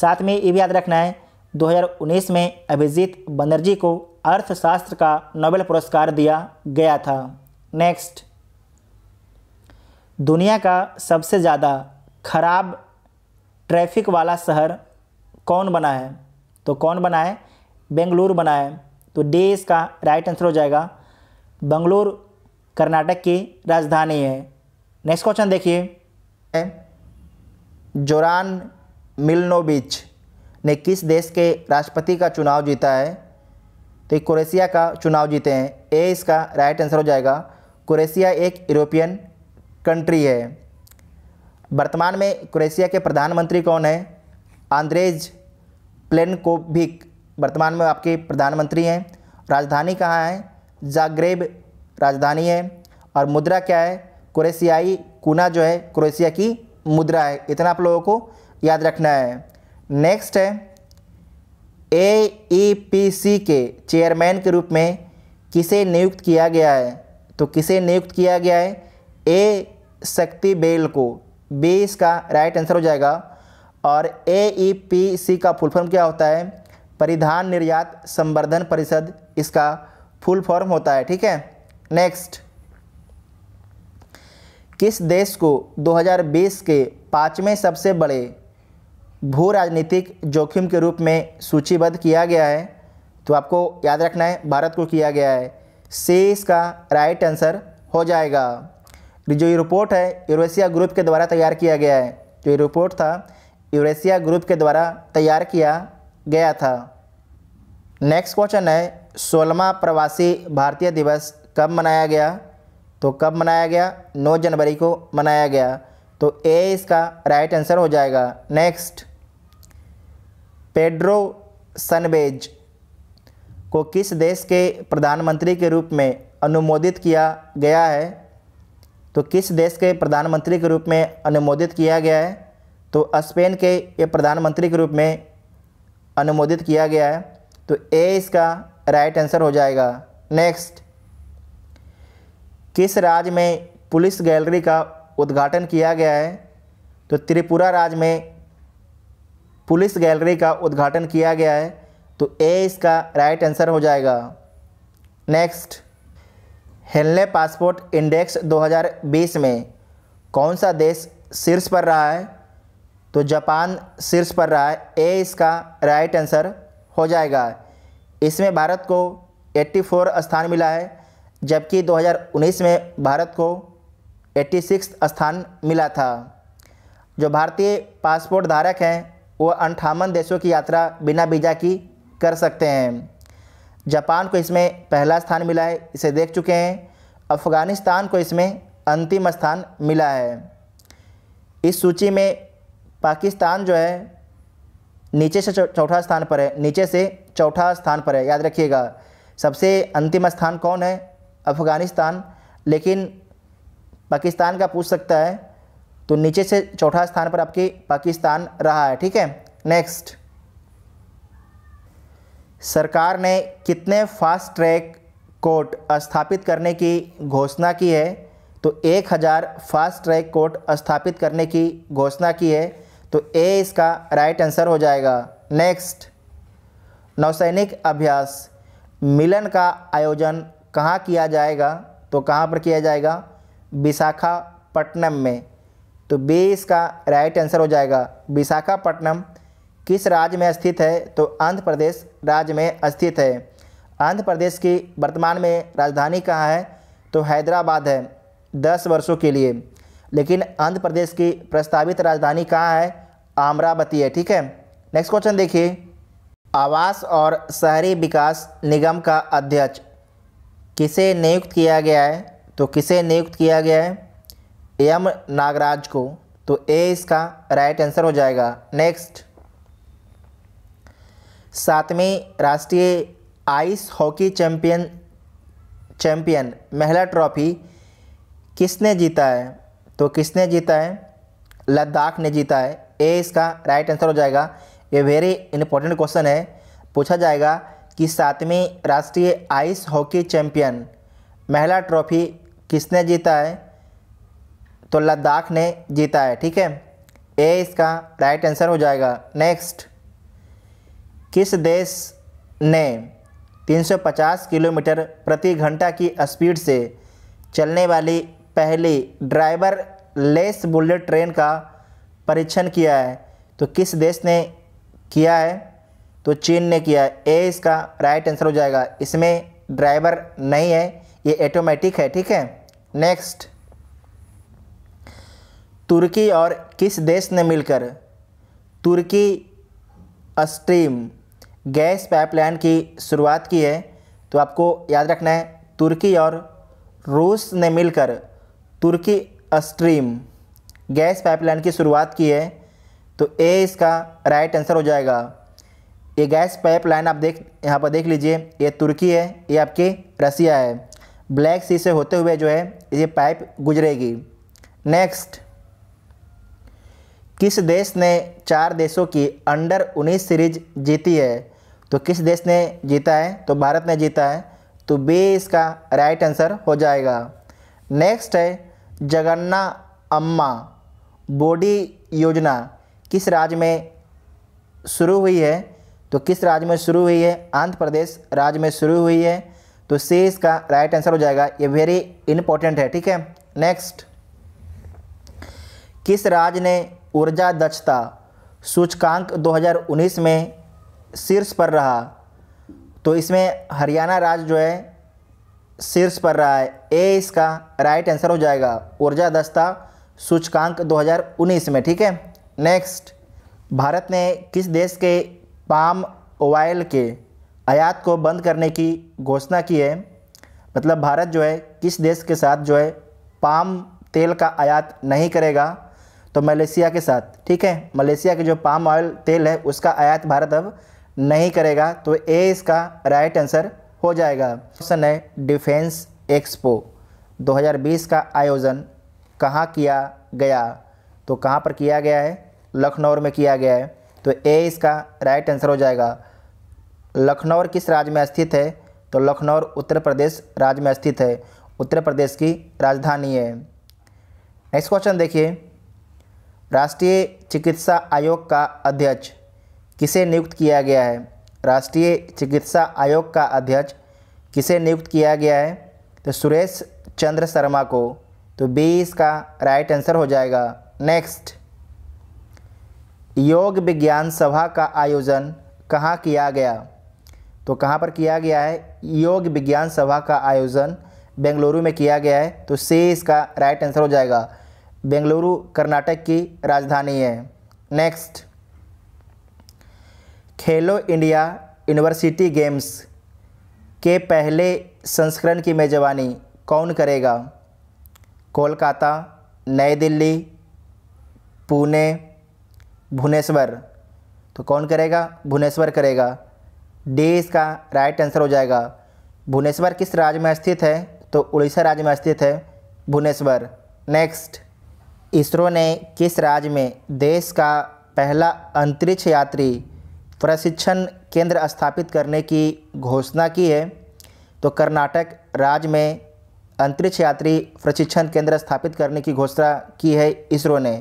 S1: साथ में ये भी याद रखना है 2019 में अभिजीत बनर्जी को अर्थशास्त्र का नोबेल पुरस्कार दिया गया था नेक्स्ट दुनिया का सबसे ज़्यादा खराब ट्रैफिक वाला शहर कौन बना है तो कौन बना है बेंगलुरु बना है तो डी इसका राइट आंसर हो जाएगा बंगलोर कर्नाटक की राजधानी है नेक्स्ट क्वेश्चन देखिए जोरान मिलनोविच ने किस देश के राष्ट्रपति का चुनाव जीता है तो क्रोएशिया का चुनाव जीते हैं ए इसका राइट आंसर हो जाएगा क्रोएशिया एक यूरोपियन कंट्री है वर्तमान में क्रोएशिया के प्रधानमंत्री कौन है आंद्रेज प्लेनकोविक वर्तमान में आपके प्रधानमंत्री हैं राजधानी कहाँ है जाग्रेब राजधानी है और मुद्रा क्या है क्रोएशियाई कुना जो है क्रोएशिया की मुद्रा है इतना आप लोगों को याद रखना है नेक्स्ट है ए ई पी सी के चेयरमैन के रूप में किसे नियुक्त किया गया है तो किसे नियुक्त किया गया है ए शक्ति बेल को बी इसका राइट आंसर हो जाएगा और ए ई पी सी का फुल फॉर्म क्या होता है परिधान निर्यात संवर्धन परिषद इसका फुल फॉर्म होता है ठीक है नेक्स्ट किस देश को 2020 के पाँचवें सबसे बड़े भू राजनीतिक जोखिम के रूप में सूचीबद्ध किया गया है तो आपको याद रखना है भारत को किया गया है सी इसका राइट आंसर हो जाएगा जो ये रिपोर्ट है यूरेशिया ग्रुप के द्वारा तैयार किया गया है जो ये रिपोर्ट था यूरेशिया ग्रुप के द्वारा तैयार किया गया था नेक्स्ट क्वेश्चन है सोलहवा प्रवासी भारतीय दिवस कब मनाया गया तो कब मनाया गया 9 जनवरी को मनाया गया तो ए इसका राइट आंसर हो जाएगा नेक्स्ट पेड्रो सनबेज को किस देश के प्रधानमंत्री के रूप में अनुमोदित किया गया है तो किस देश के प्रधानमंत्री के रूप में अनुमोदित किया गया है तो स्पेन के ये प्रधानमंत्री के रूप में अनुमोदित किया गया है तो ए इसका राइट आंसर हो जाएगा नेक्स्ट किस राज्य में पुलिस गैलरी का उद्घाटन किया गया है तो त्रिपुरा राज्य में पुलिस गैलरी का उद्घाटन किया गया है तो ए इसका राइट आंसर हो जाएगा नेक्स्ट हेनले पासपोर्ट इंडेक्स 2020 में कौन सा देश शीर्ष पर रहा है तो जापान शीर्ष पर रहा है ए इसका राइट आंसर हो जाएगा इसमें भारत को 84 स्थान मिला है जबकि 2019 में भारत को 86 स्थान मिला था जो भारतीय पासपोर्ट धारक हैं वो अंठावन देशों की यात्रा बिना वीज़ा की कर सकते हैं जापान को इसमें पहला स्थान मिला है इसे देख चुके हैं अफ़गानिस्तान को इसमें अंतिम स्थान मिला है इस सूची में पाकिस्तान जो है नीचे से चौथा स्थान पर है नीचे से चौथा स्थान पर है याद रखिएगा सबसे अंतिम स्थान कौन है अफ़गानिस्तान लेकिन पाकिस्तान का पूछ सकता है तो नीचे से चौथा स्थान पर आपकी पाकिस्तान रहा है ठीक है नेक्स्ट सरकार ने कितने फास्ट ट्रैक कोर्ट स्थापित करने की घोषणा की है तो एक हज़ार फास्ट ट्रैक कोर्ट स्थापित करने की घोषणा की है तो ए इसका राइट आंसर हो जाएगा नेक्स्ट नौसैनिक अभ्यास मिलन का आयोजन कहाँ किया जाएगा तो कहाँ पर किया जाएगा विशाखापट्टनम में तो बी इसका राइट आंसर हो जाएगा विशाखापट्टनम किस राज्य में स्थित है तो आंध्र प्रदेश राज्य में स्थित है आंध्र प्रदेश की वर्तमान में राजधानी कहाँ है तो हैदराबाद है दस वर्षों के लिए लेकिन आंध्र प्रदेश की प्रस्तावित राजधानी कहाँ है आमरावती है ठीक है नेक्स्ट क्वेश्चन देखिए आवास और शहरी विकास निगम का अध्यक्ष किसे नियुक्त किया गया है तो किसे नियुक्त किया गया है एम नागराज को तो ए इसका राइट आंसर हो जाएगा नेक्स्ट सातवें राष्ट्रीय आइस हॉकी चैंपियन चैंपियन महिला ट्रॉफी किसने जीता है तो किसने जीता है लद्दाख ने जीता है ए इसका राइट आंसर हो जाएगा ये वेरी इंपॉर्टेंट क्वेश्चन है पूछा जाएगा कि सातवीं राष्ट्रीय आइस हॉकी चैंपियन महिला ट्रॉफी किसने जीता है तो लद्दाख ने जीता है ठीक है ए इसका राइट आंसर हो जाएगा नेक्स्ट किस देश ने 350 किलोमीटर प्रति घंटा की स्पीड से चलने वाली पहली ड्राइवर लेस बुलेट ट्रेन का परीक्षण किया है तो किस देश ने किया है तो चीन ने किया है ए इसका राइट आंसर हो जाएगा इसमें ड्राइवर नहीं है ये ऑटोमेटिक है ठीक है नेक्स्ट तुर्की और किस देश ने मिलकर तुर्की स्ट्रीम गैस पाइपलाइन की शुरुआत की है तो आपको याद रखना है तुर्की और रूस ने मिलकर तुर्की स्ट्रीम गैस पाइपलाइन की शुरुआत की है तो ए इसका राइट आंसर हो जाएगा ये गैस पाइपलाइन आप देख यहाँ पर देख लीजिए ये तुर्की है ये आपकी रसिया है ब्लैक सी से होते हुए जो है ये पाइप गुजरेगी नेक्स्ट किस देश ने चार देशों की अंडर 19 सीरीज जीती है तो किस देश ने जीता है तो भारत ने जीता है तो बी इसका राइट आंसर हो जाएगा नेक्स्ट है जगन्ना अम्मा बॉडी योजना किस राज्य में शुरू हुई है तो किस राज्य में शुरू हुई है आंध्र प्रदेश राज्य में शुरू हुई है तो सी इसका राइट आंसर हो जाएगा ये वेरी इंपॉर्टेंट है ठीक है नेक्स्ट किस राज्य ने ऊर्जा दक्षता सूचकांक 2019 में शीर्ष पर रहा तो इसमें हरियाणा राज्य जो है शीर्ष पर रहा है ए इसका राइट आंसर हो जाएगा ऊर्जा दस्ता सूचकांक 2019 में ठीक है नेक्स्ट भारत ने किस देश के पाम ऑयल के आयात को बंद करने की घोषणा की है मतलब भारत जो है किस देश के साथ जो है पाम तेल का आयात नहीं करेगा तो मलेशिया के साथ ठीक है मलेशिया के जो पाम ऑयल तेल है उसका आयात भारत अब नहीं करेगा तो ए इसका राइट आंसर हो जाएगा क्वेश्चन है डिफेंस एक्सपो 2020 का आयोजन कहाँ किया गया तो कहाँ पर किया गया है लखनऊ में किया गया है तो ए इसका राइट आंसर हो जाएगा लखनऊ किस राज्य में स्थित है तो लखनऊ उत्तर प्रदेश राज्य में स्थित है उत्तर प्रदेश की राजधानी है नेक्स्ट क्वेश्चन देखिए राष्ट्रीय चिकित्सा आयोग का अध्यक्ष किसे नियुक्त किया गया है राष्ट्रीय चिकित्सा आयोग का अध्यक्ष किसे नियुक्त किया गया है तो सुरेश चंद्र शर्मा को तो बी इसका राइट आंसर हो जाएगा नेक्स्ट योग विज्ञान सभा का आयोजन कहाँ किया गया तो कहाँ पर किया गया है योग विज्ञान सभा का आयोजन बेंगलुरु में किया गया है तो सी इसका राइट आंसर हो जाएगा बेंगलुरु कर्नाटक की राजधानी है नेक्स्ट खेलो इंडिया यूनिवर्सिटी गेम्स के पहले संस्करण की मेज़बानी कौन करेगा कोलकाता नई दिल्ली पुणे भुवनेश्वर तो कौन करेगा भुवनेश्वर करेगा डी इसका राइट आंसर हो जाएगा भुवनेश्वर किस राज्य में स्थित है तो उड़ीसा राज्य में स्थित है भुवनेश्वर नेक्स्ट इसरो ने किस राज्य में देश का पहला अंतरिक्ष यात्री प्रशिक्षण केंद्र स्थापित करने की घोषणा की है तो कर्नाटक राज्य में अंतरिक्ष यात्री प्रशिक्षण केंद्र स्थापित करने की घोषणा की है इसरो ने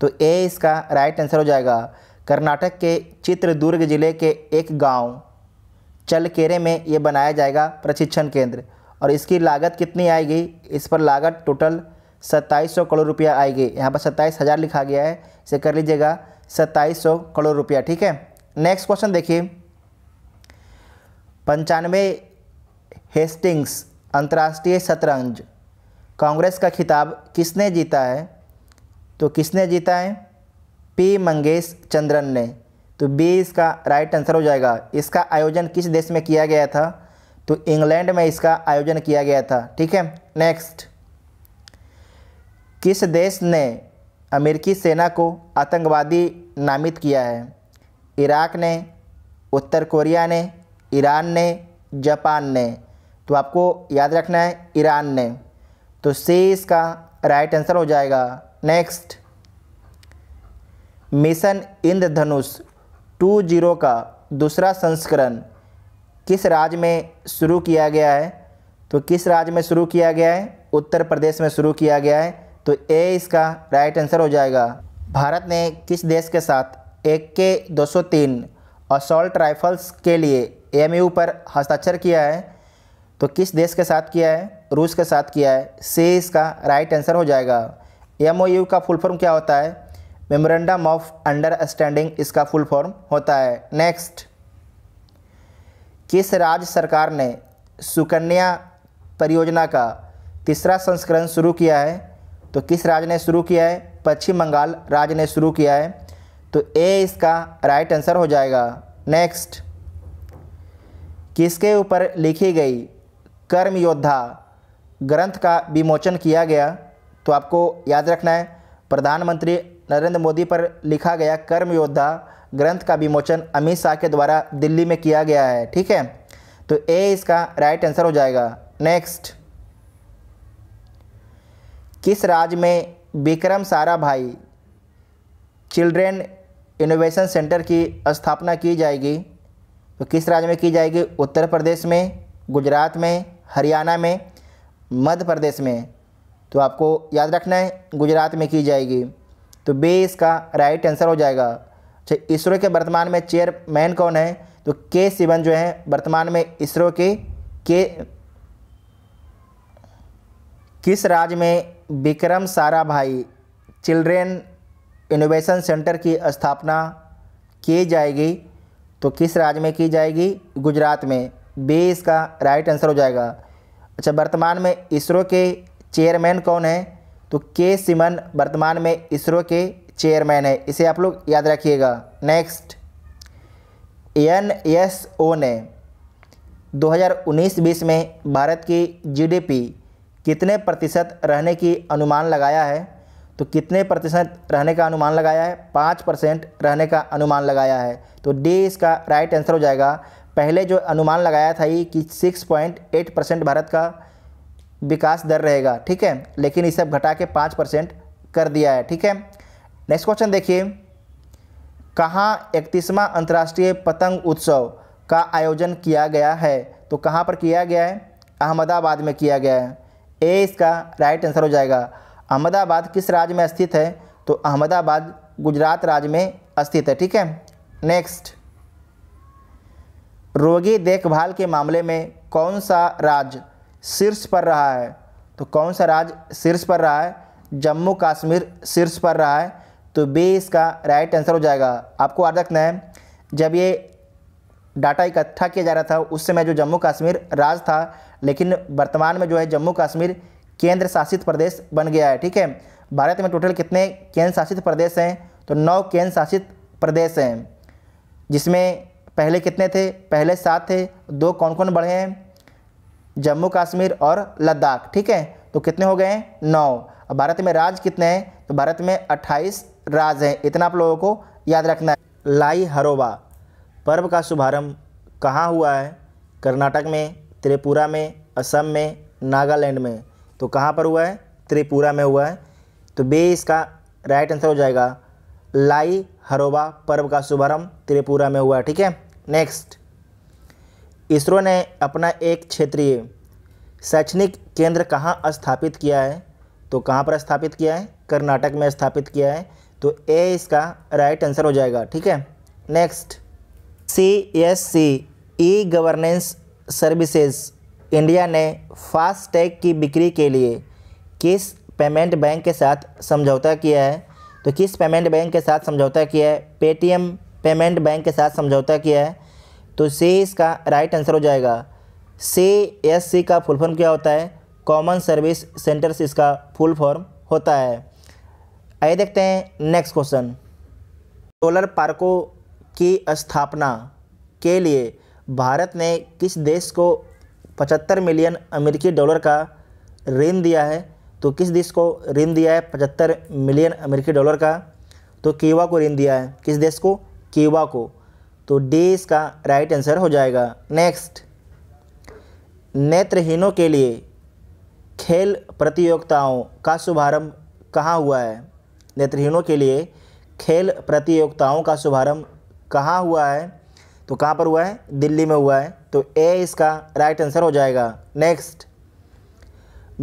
S1: तो ए इसका राइट आंसर हो जाएगा कर्नाटक के चित्रदुर्ग जिले के एक गांव चलकेरे में ये बनाया जाएगा प्रशिक्षण केंद्र और इसकी लागत कितनी आएगी इस पर लागत टोटल सत्ताईस सौ करोड़ रुपया आएगी यहाँ पर सत्ताईस हज़ार लिखा गया है इसे कर लीजिएगा सत्ताईस सौ करोड़ रुपया ठीक है नेक्स्ट क्वेश्चन देखिए पंचानवे हेस्टिंग्स अंतर्राष्ट्रीय शतरंज कांग्रेस का खिताब किसने जीता है तो किसने जीता है पी मंगेश चंद्रन ने तो बी इसका राइट आंसर हो जाएगा इसका आयोजन किस देश में किया गया था तो इंग्लैंड में इसका आयोजन किया गया था ठीक है नेक्स्ट किस देश ने अमेरिकी सेना को आतंकवादी नामित किया है इराक ने उत्तर कोरिया ने ईरान ने जापान ने तो आपको याद रखना है ईरान ने तो सी इसका राइट आंसर हो जाएगा next mission Indradhanush two zero का दूसरा संस्करण किस राज्य में शुरू किया गया है तो किस राज्य में शुरू किया गया है उत्तर प्रदेश में शुरू किया गया है तो ए इसका राइट आंसर हो जाएगा भारत ने किस देश के साथ एक के 203 असॉल्ट राइफल्स के लिए यू पर हस्ताक्षर किया है तो किस देश के साथ किया है रूस के साथ किया है से इसका राइट आंसर हो जाएगा एमओयू का फुल फॉर्म क्या होता है मेमोरेंडम ऑफ अंडरस्टैंडिंग इसका फुल फॉर्म होता है नेक्स्ट किस राज्य सरकार ने सुकन्या परियोजना का तीसरा संस्करण शुरू किया है तो किस राज्य ने शुरू किया है पश्चिम बंगाल राज्य ने शुरू किया है तो ए इसका राइट आंसर हो जाएगा नेक्स्ट किसके ऊपर लिखी गई कर्म योद्धा ग्रंथ का विमोचन किया गया तो आपको याद रखना है प्रधानमंत्री नरेंद्र मोदी पर लिखा गया कर्म योद्धा ग्रंथ का विमोचन अमित शाह के द्वारा दिल्ली में किया गया है ठीक है तो ए इसका राइट आंसर हो जाएगा नेक्स्ट किस राज्य में विक्रम सारा भाई चिल्ड्रेन इनोवेशन सेंटर की स्थापना की जाएगी तो किस राज्य में की जाएगी उत्तर प्रदेश में गुजरात में हरियाणा में मध्य प्रदेश में तो आपको याद रखना है गुजरात में की जाएगी तो बे इसका राइट आंसर हो जाएगा अच्छा इसरो के वर्तमान में चेयरमैन कौन है तो के सिवन जो है वर्तमान में इसरो के के किस राज्य में Vikram Sarabhai children innovation centre की स्थापना की जाएगी तो किस राज्य में की जाएगी गुजरात में बी इसका राइट आंसर हो जाएगा अच्छा वर्तमान में इसरो के चेयरमैन कौन है तो के सिमन वर्तमान में इसरो के चेयरमैन है इसे आप लोग याद रखिएगा नेक्स्ट एन एस ओ ने 2019-20 में भारत की जीडीपी कितने प्रतिशत रहने की अनुमान लगाया है तो कितने प्रतिशत रहने का अनुमान लगाया है पाँच परसेंट रहने का अनुमान लगाया है तो डी इसका राइट आंसर हो जाएगा पहले जो अनुमान लगाया था ये कि six point eight percent Bharat का विकास दर रहेगा ठीक है लेकिन इसे अब घटा के पाँच परसेंट कर दिया है ठीक है नेक्स्ट क्वेश्चन देखिए कहाँ इकतीसवां अंतर्राष्ट्रीय पतंग उत्सव का आयोजन किया गया है तो कहाँ पर किया गया है अहमदाबाद में किया गया है ए इसका राइट आंसर हो जाएगा अहमदाबाद किस राज्य में स्थित है तो अहमदाबाद गुजरात राज्य में स्थित है ठीक है नेक्स्ट रोगी देखभाल के मामले में कौन सा राज्य शीर्ष पर रहा है तो कौन सा राज्य शीर्ष पर रहा है जम्मू कश्मीर शीर्ष पर रहा है तो बी इसका राइट आंसर हो जाएगा आपको याद रखना है जब ये डाटा इकट्ठा किया जा रहा था उस समय जो जम्मू कश्मीर राज था लेकिन वर्तमान में जो है जम्मू कश्मीर केंद्र शासित प्रदेश बन गया है ठीक है भारत में टोटल कितने केंद्र शासित प्रदेश हैं तो नौ केंद्र शासित प्रदेश हैं जिसमें पहले कितने थे पहले सात थे दो कौन कौन बढ़े हैं जम्मू कश्मीर और लद्दाख ठीक है तो कितने हो गए हैं नौ भारत में राज्य कितने हैं तो भारत में अट्ठाईस राज्य हैं इतना आप लोगों को याद रखना है लाई हरोबा पर्व का शुभारंभ कहाँ हुआ है कर्नाटक में त्रिपुरा में असम में नागालैंड में तो कहाँ पर हुआ है त्रिपुरा में हुआ है तो बे इसका राइट आंसर हो जाएगा लाई हरोबा पर्व का शुभारंभ त्रिपुरा में हुआ है ठीक है नेक्स्ट इसरो ने अपना एक क्षेत्रीय शैक्षणिक केंद्र कहाँ स्थापित किया है तो कहाँ पर स्थापित किया है कर्नाटक में स्थापित किया है तो ए इसका राइट आंसर हो जाएगा ठीक है next C S C E governance services India ने फास्टैग की बिक्री के लिए किस पेमेंट बैंक के साथ समझौता किया है तो किस पेमेंट बैंक के साथ समझौता किया है पेटीएम पेमेंट बैंक के साथ समझौता किया है तो सी इसका राइट आंसर हो जाएगा सी एस सी का फुल फॉर्म क्या होता है कॉमन सर्विस सेंटर्स इसका फुल फॉर्म होता है आइए देखते हैं नेक्स्ट क्वेश्चन सोलर पार्कों की स्थापना के लिए भारत ने किस देश को पचहत्तर मिलियन अमेरिकी डॉलर का ऋण दिया है तो किस देश को ऋण दिया है पचहत्तर मिलियन अमेरिकी डॉलर का तो कीवा को ऋण दिया है किस देश को कीवा को तो डी इसका राइट आंसर हो जाएगा नेक्स्ट नेत्रहीनों के लिए खेल प्रतियोगिताओं का शुभारंभ कहाँ हुआ है नेत्रहीनों के लिए खेल प्रतियोगिताओं का शुभारंभ कहाँ हुआ है तो कहाँ पर हुआ है दिल्ली में हुआ है तो ए इसका राइट आंसर हो जाएगा नेक्स्ट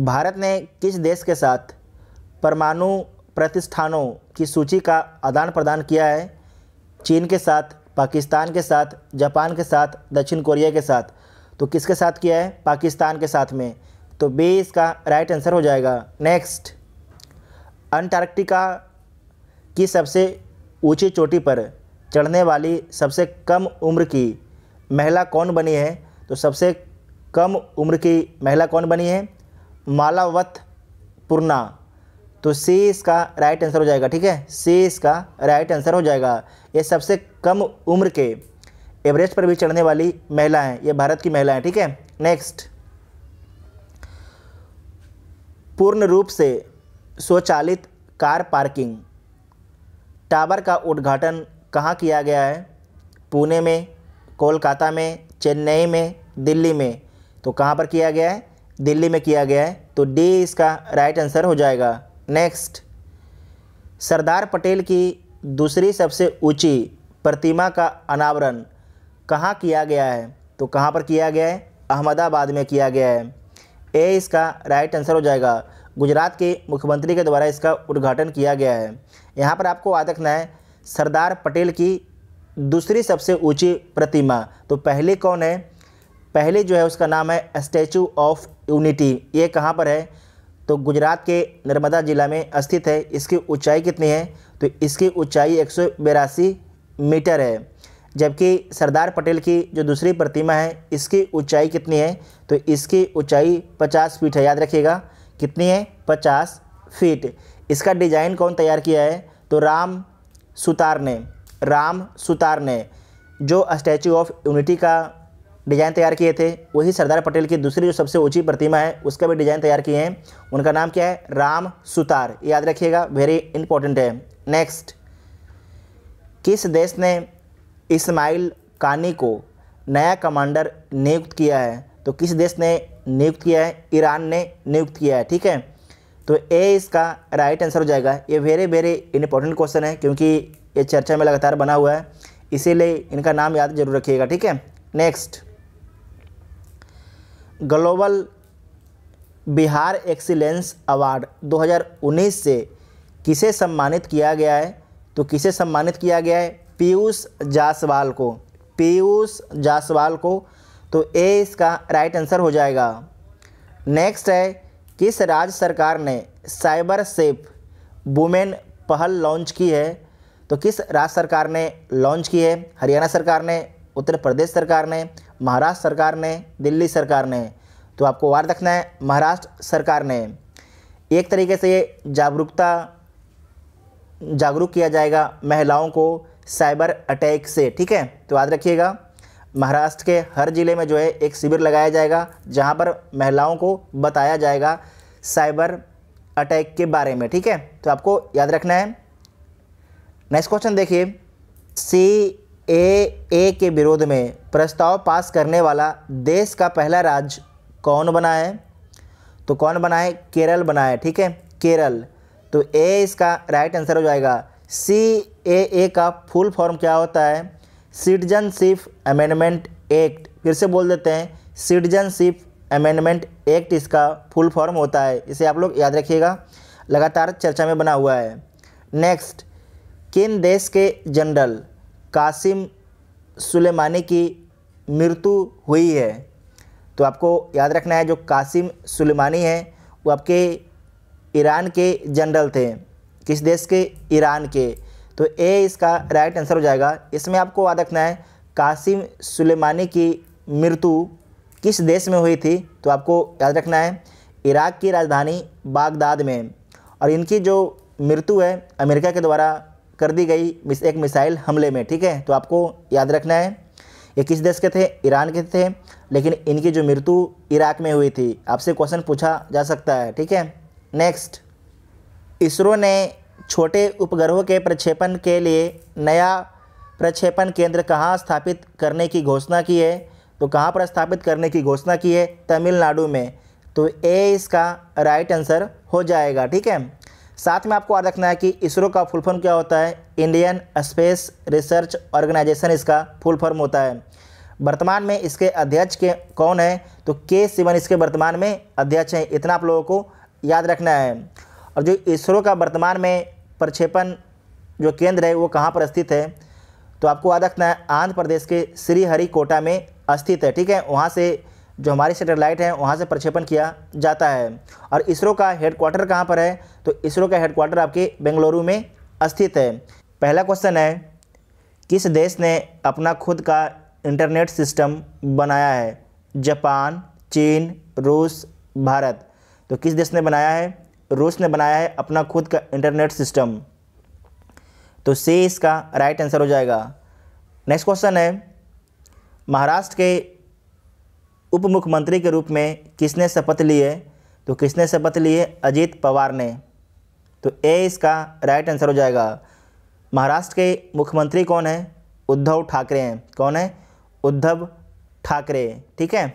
S1: भारत ने किस देश के साथ परमाणु प्रतिष्ठानों की सूची का आदान प्रदान किया है चीन के साथ पाकिस्तान के साथ जापान के साथ दक्षिण कोरिया के साथ तो किसके साथ किया है पाकिस्तान के साथ में तो बी इसका राइट आंसर हो जाएगा नेक्स्ट अंटार्कटिका की सबसे ऊंची चोटी पर चढ़ने वाली सबसे कम उम्र की महिला कौन बनी है तो सबसे कम उम्र की महिला कौन बनी है मालावत पुरना तो सी इसका राइट आंसर हो जाएगा ठीक है सी इसका राइट आंसर हो जाएगा ये सबसे कम उम्र के एवरेस्ट पर भी चढ़ने वाली महिला हैं ये भारत की महिला हैं ठीक है नेक्स्ट पूर्ण रूप से स्वचालित कार पार्किंग टावर का उद्घाटन कहाँ किया गया है पुणे में कोलकाता में चेन्नई में दिल्ली में तो कहाँ पर किया गया है दिल्ली में किया गया है तो डी इसका राइट आंसर हो जाएगा नेक्स्ट सरदार पटेल की दूसरी सबसे ऊंची प्रतिमा का अनावरण कहाँ किया गया है तो कहाँ पर किया गया है अहमदाबाद में किया गया है ए इसका राइट आंसर हो जाएगा गुजरात के मुख्यमंत्री के द्वारा इसका उद्घाटन किया गया है यहाँ पर आपको याद रखना है सरदार पटेल की दूसरी सबसे ऊंची प्रतिमा तो पहले कौन है पहले जो है उसका नाम है स्टैचू ऑफ यूनिटी ये कहाँ पर है तो गुजरात के नर्मदा ज़िला में स्थित है इसकी ऊंचाई कितनी है तो इसकी ऊंचाई एक मीटर है जबकि सरदार पटेल की जो दूसरी प्रतिमा है इसकी ऊंचाई कितनी है तो इसकी ऊंचाई 50 फीट है याद रखिएगा कितनी है 50 फीट इसका डिज़ाइन कौन तैयार किया है तो राम सुतार ने राम सुतार ने जो स्टैचू ऑफ यूनिटी का डिज़ाइन तैयार किए थे वही सरदार पटेल की दूसरी जो सबसे ऊंची प्रतिमा है उसका भी डिज़ाइन तैयार किए हैं उनका नाम क्या है राम सुतार याद रखिएगा वेरी इंपॉर्टेंट है नेक्स्ट किस देश ने इस्माइल कानी को नया कमांडर नियुक्त किया है तो किस देश ने नियुक्त किया है ईरान ने नियुक्त किया है ठीक है तो ए इसका राइट आंसर हो जाएगा ये वेरी वेरी इंपॉर्टेंट क्वेश्चन है क्योंकि ये चर्चा में लगातार बना हुआ है इसीलिए इनका नाम याद जरूर रखिएगा ठीक है next global Bihar excellence award 2019 से किसे सम्मानित किया गया है तो किसे सम्मानित किया गया है पीयूष जायसवाल को पीयूष जायसवाल को तो ए इसका राइट आंसर हो जाएगा नेक्स्ट है किस राज्य सरकार ने साइबर सेफ वुमेन पहल लॉन्च की है तो किस राज्य सरकार ने लॉन्च की है हरियाणा सरकार ने उत्तर प्रदेश सरकार ने महाराष्ट्र सरकार ने दिल्ली सरकार ने तो आपको वार रखना है महाराष्ट्र सरकार ने एक तरीके से ये जागरूकता जागरूक किया जाएगा महिलाओं को साइबर अटैक से ठीक है तो याद रखिएगा महाराष्ट्र के हर ज़िले में जो है एक शिविर लगाया जाएगा जहाँ पर महिलाओं को बताया जाएगा साइबर अटैक के बारे में ठीक है तो आपको याद रखना है नेक्स्ट क्वेश्चन देखिए सी ए ए के विरोध में प्रस्ताव पास करने वाला देश का पहला राज्य कौन बना है तो कौन बना है केरल बना है ठीक है केरल तो ए इसका राइट आंसर हो जाएगा सी ए ए का फुल फॉर्म क्या होता है सिटीजनशिप अमेंडमेंट एक्ट फिर से बोल देते हैं सिटीजनशिप अमेंडमेंट एक्ट इसका फुल फॉर्म होता है इसे आप लोग याद रखिएगा लगातार चर्चा में बना हुआ है नेक्स्ट किन देश के जनरल कासिम सुलेमानी की मृत्यु हुई है तो आपको याद रखना है जो कासिम सुलेमानी है वो आपके ईरान के जनरल थे किस देश के ईरान के तो ए इसका राइट आंसर हो जाएगा इसमें आपको याद रखना है कासिम सुलेमानी की मृत्यु किस देश में हुई थी तो आपको याद रखना है इराक़ की राजधानी बागदाद में और इनकी जो मृत्यु है अमेरिका के द्वारा कर दी गई एक मिसाइल हमले में ठीक है तो आपको याद रखना है ये किस देश के थे ईरान के थे लेकिन इनकी जो मृत्यु इराक में हुई थी आपसे क्वेश्चन पूछा जा सकता है ठीक है नेक्स्ट इसरो ने छोटे उपग्रहों के प्रक्षेपण के लिए नया प्रक्षेपण केंद्र कहाँ स्थापित करने की घोषणा की है तो कहाँ पर स्थापित करने की घोषणा की है तमिलनाडु में तो ए इसका राइट आंसर हो जाएगा ठीक है साथ में आपको याद रखना है कि इसरो का फुल फॉर्म क्या होता है इंडियन स्पेस रिसर्च ऑर्गेनाइजेशन इसका फुल फॉर्म होता है वर्तमान में इसके अध्यक्ष के कौन है तो के सिवन इसके वर्तमान में अध्यक्ष हैं इतना आप लोगों को याद रखना है और जो इसरो का वर्तमान में प्रक्षेपण जो केंद्र है वो कहाँ पर स्थित है तो आपको याद रखना है आंध्र प्रदेश के श्रीहरिकोटा में स्थित है ठीक है वहाँ से जो हमारी सेटेलाइट है वहाँ से प्रक्षेपण किया जाता है और इसरो का हेडक्वार्टर कहाँ पर है तो इसरो का हेडक्वार्टर आपके बेंगलुरु में स्थित है पहला क्वेश्चन है किस देश ने अपना खुद का इंटरनेट सिस्टम बनाया है जापान चीन रूस भारत तो किस देश ने बनाया है रूस ने बनाया है अपना खुद का इंटरनेट सिस्टम तो सी इसका राइट आंसर हो जाएगा नेक्स्ट क्वेश्चन है महाराष्ट्र के उप मुख्यमंत्री के रूप में किसने शपथ ली है तो किसने शपथ ली है अजीत पवार ने तो ए इसका राइट आंसर हो जाएगा महाराष्ट्र के मुख्यमंत्री कौन है उद्धव ठाकरे हैं कौन है उद्धव ठाकरे ठीक है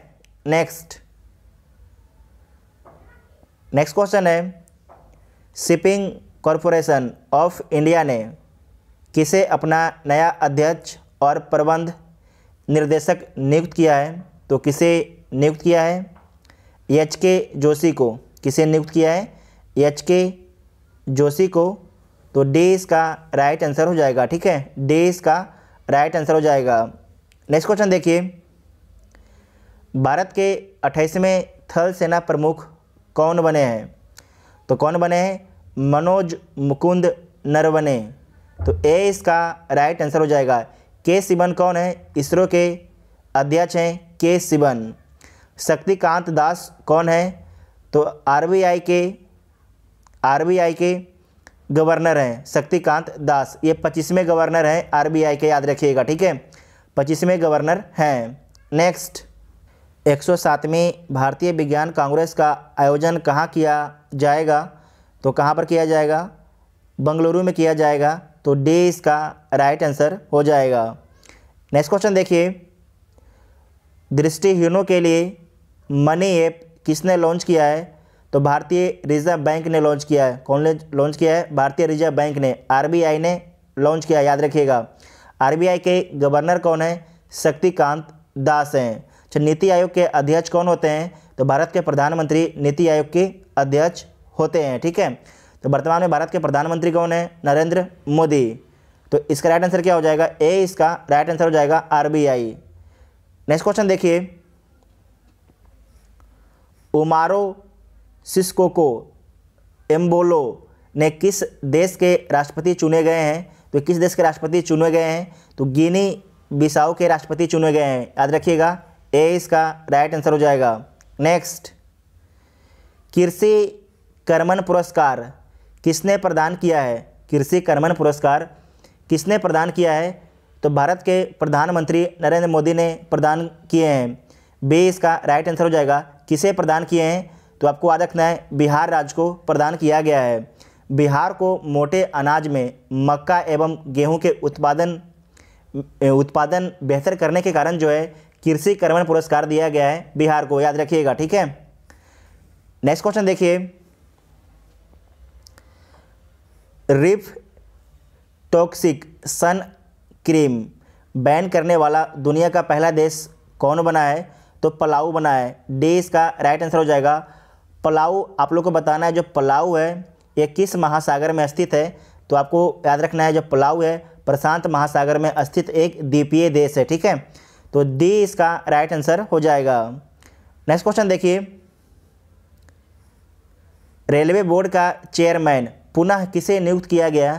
S1: नेक्स्ट नेक्स्ट क्वेश्चन है शिपिंग कॉरपोरेशन ऑफ इंडिया ने किसे अपना नया अध्यक्ष और प्रबंध निर्देशक नियुक्त किया है तो किसे नियुक्त किया है एच के जोशी को किसे नियुक्त किया है एच के जोशी को तो डी इसका राइट आंसर हो जाएगा ठीक है डी इसका राइट आंसर हो जाएगा नेक्स्ट क्वेश्चन देखिए भारत के अट्ठाईसवें थल सेना प्रमुख कौन बने हैं तो कौन बने हैं मनोज मुकुंद नरवने तो ए इसका राइट आंसर हो जाएगा के सिबन कौन है इसरो के अध्यक्ष हैं के सिबन शक्तिकांत दास कौन है तो आरबीआई के आरबीआई के गवर्नर हैं शक्तिकांत दास ये पच्चीसवें गवर्नर हैं आरबीआई के याद रखिएगा ठीक है पच्चीसवें गवर्नर हैं नेक्स्ट एक सौ भारतीय विज्ञान कांग्रेस का आयोजन कहाँ किया जाएगा तो कहाँ पर किया जाएगा बंगलुरु में किया जाएगा तो डी इसका राइट आंसर हो जाएगा नेक्स्ट क्वेश्चन देखिए दृष्टिहीनों के लिए मनी ऐप किसने लॉन्च किया है तो भारतीय रिजर्व बैंक ने लॉन्च किया है कौन ने लॉन्च किया है भारतीय रिजर्व बैंक ने आरबीआई ने लॉन्च किया याद रखिएगा आरबीआई के गवर्नर कौन है शक्तिकांत दास हैं अच्छा नीति आयोग के अध्यक्ष कौन होते हैं तो भारत के प्रधानमंत्री नीति आयोग के अध्यक्ष होते हैं ठीक है तो वर्तमान में भारत के प्रधानमंत्री कौन है नरेंद्र मोदी तो इसका राइट आंसर क्या हो जाएगा ए इसका राइट आंसर हो जाएगा आर नेक्स्ट क्वेश्चन देखिए उमारो सिस्को को एम्बोलो ने किस देश के राष्ट्रपति चुने गए हैं तो किस देश के राष्ट्रपति चुने गए हैं तो गिनी बिसाओ के राष्ट्रपति चुने गए हैं याद रखिएगा ए इसका राइट आंसर हो जाएगा नेक्स्ट कृषि कर्मन पुरस्कार किसने प्रदान किया है कृषि कर्मन पुरस्कार किसने प्रदान किया है तो भारत के प्रधानमंत्री नरेंद्र मोदी ने प्रदान किए हैं बी इसका राइट आंसर हो जाएगा किसे प्रदान किए हैं तो आपको याद रखना है बिहार राज्य को प्रदान किया गया है बिहार को मोटे अनाज में मक्का एवं गेहूं के उत्पादन उत्पादन बेहतर करने के कारण जो है कृषि कर्मण पुरस्कार दिया गया है बिहार को याद रखिएगा ठीक है नेक्स्ट क्वेश्चन देखिए reef toxic sun cream ban करने वाला दुनिया का पहला देश कौन बना है तो पलाऊ बना है डी इसका राइट आंसर हो जाएगा पलाऊ आप लोग को बताना है जो पलाऊ है ये किस महासागर में स्थित है तो आपको याद रखना है जो पलाऊ है प्रशांत महासागर में स्थित एक द्वीपीय देश है ठीक है तो डी इसका राइट आंसर हो जाएगा नेक्स्ट क्वेश्चन देखिए रेलवे बोर्ड का चेयरमैन पुनः किसे नियुक्त किया गया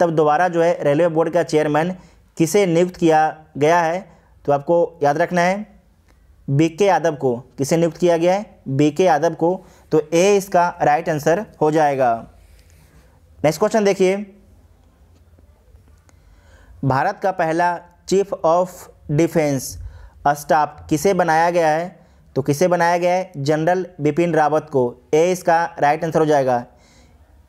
S1: तब दोबारा जो है रेलवे बोर्ड का चेयरमैन किसे नियुक्त किया गया है तो आपको याद रखना है बी के यादव को किसे नियुक्त किया गया है बी के यादव को तो ए इसका राइट आंसर हो जाएगा नेक्स्ट क्वेश्चन देखिए भारत का पहला चीफ ऑफ डिफेंस स्टाफ किसे बनाया गया है तो किसे बनाया गया है जनरल बिपिन रावत को ए इसका राइट आंसर हो जाएगा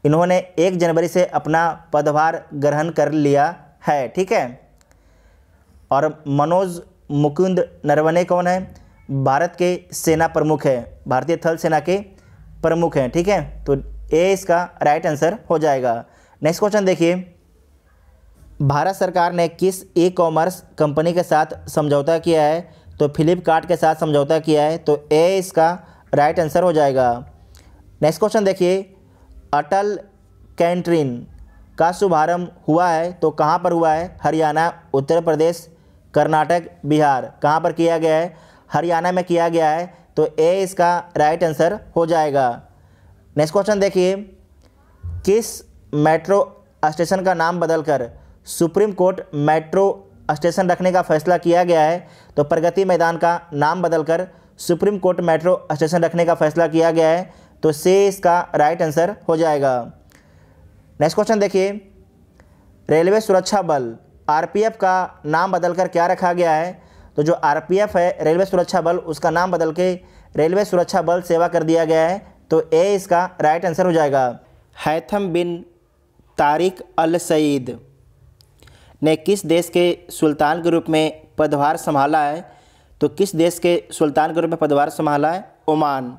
S1: इन्होंने एक जनवरी से अपना पदभार ग्रहण कर लिया है ठीक है और मनोज मुकुंद नरवने कौन है भारत के सेना प्रमुख है भारतीय थल सेना के प्रमुख हैं ठीक है तो ए इसका राइट आंसर हो जाएगा नेक्स्ट क्वेश्चन देखिए भारत सरकार ने किस ई कॉमर्स कंपनी के साथ समझौता किया है तो फ्लिपकार्ट के साथ समझौता किया है तो ए इसका राइट आंसर हो जाएगा नेक्स्ट क्वेश्चन देखिए अटल कैंट्रीन का शुभारंभ हुआ है तो कहाँ पर हुआ है हरियाणा उत्तर प्रदेश कर्नाटक बिहार कहाँ पर किया गया है हरियाणा में किया गया है तो ए इसका राइट आंसर हो जाएगा नेक्स्ट क्वेश्चन देखिए किस मेट्रो स्टेशन का नाम बदलकर सुप्रीम कोर्ट मेट्रो स्टेशन रखने का फैसला किया गया है तो प्रगति मैदान का नाम बदलकर सुप्रीम कोर्ट मेट्रो स्टेशन रखने का फैसला किया गया है तो से इसका राइट आंसर हो जाएगा नेक्स्ट क्वेश्चन देखिए रेलवे सुरक्षा बल आरपीएफ का नाम बदलकर क्या रखा गया है तो जो आरपीएफ है रेलवे सुरक्षा बल उसका नाम बदल के रेलवे सुरक्षा बल सेवा कर दिया गया है तो ए इसका राइट आंसर हो जाएगा हैथम बिन तारिक अल सईद ने किस देश के सुल्तान के रूप में पदभार संभाला है तो किस देश के सुल्तान के रूप में पदभार संभाला है ओमान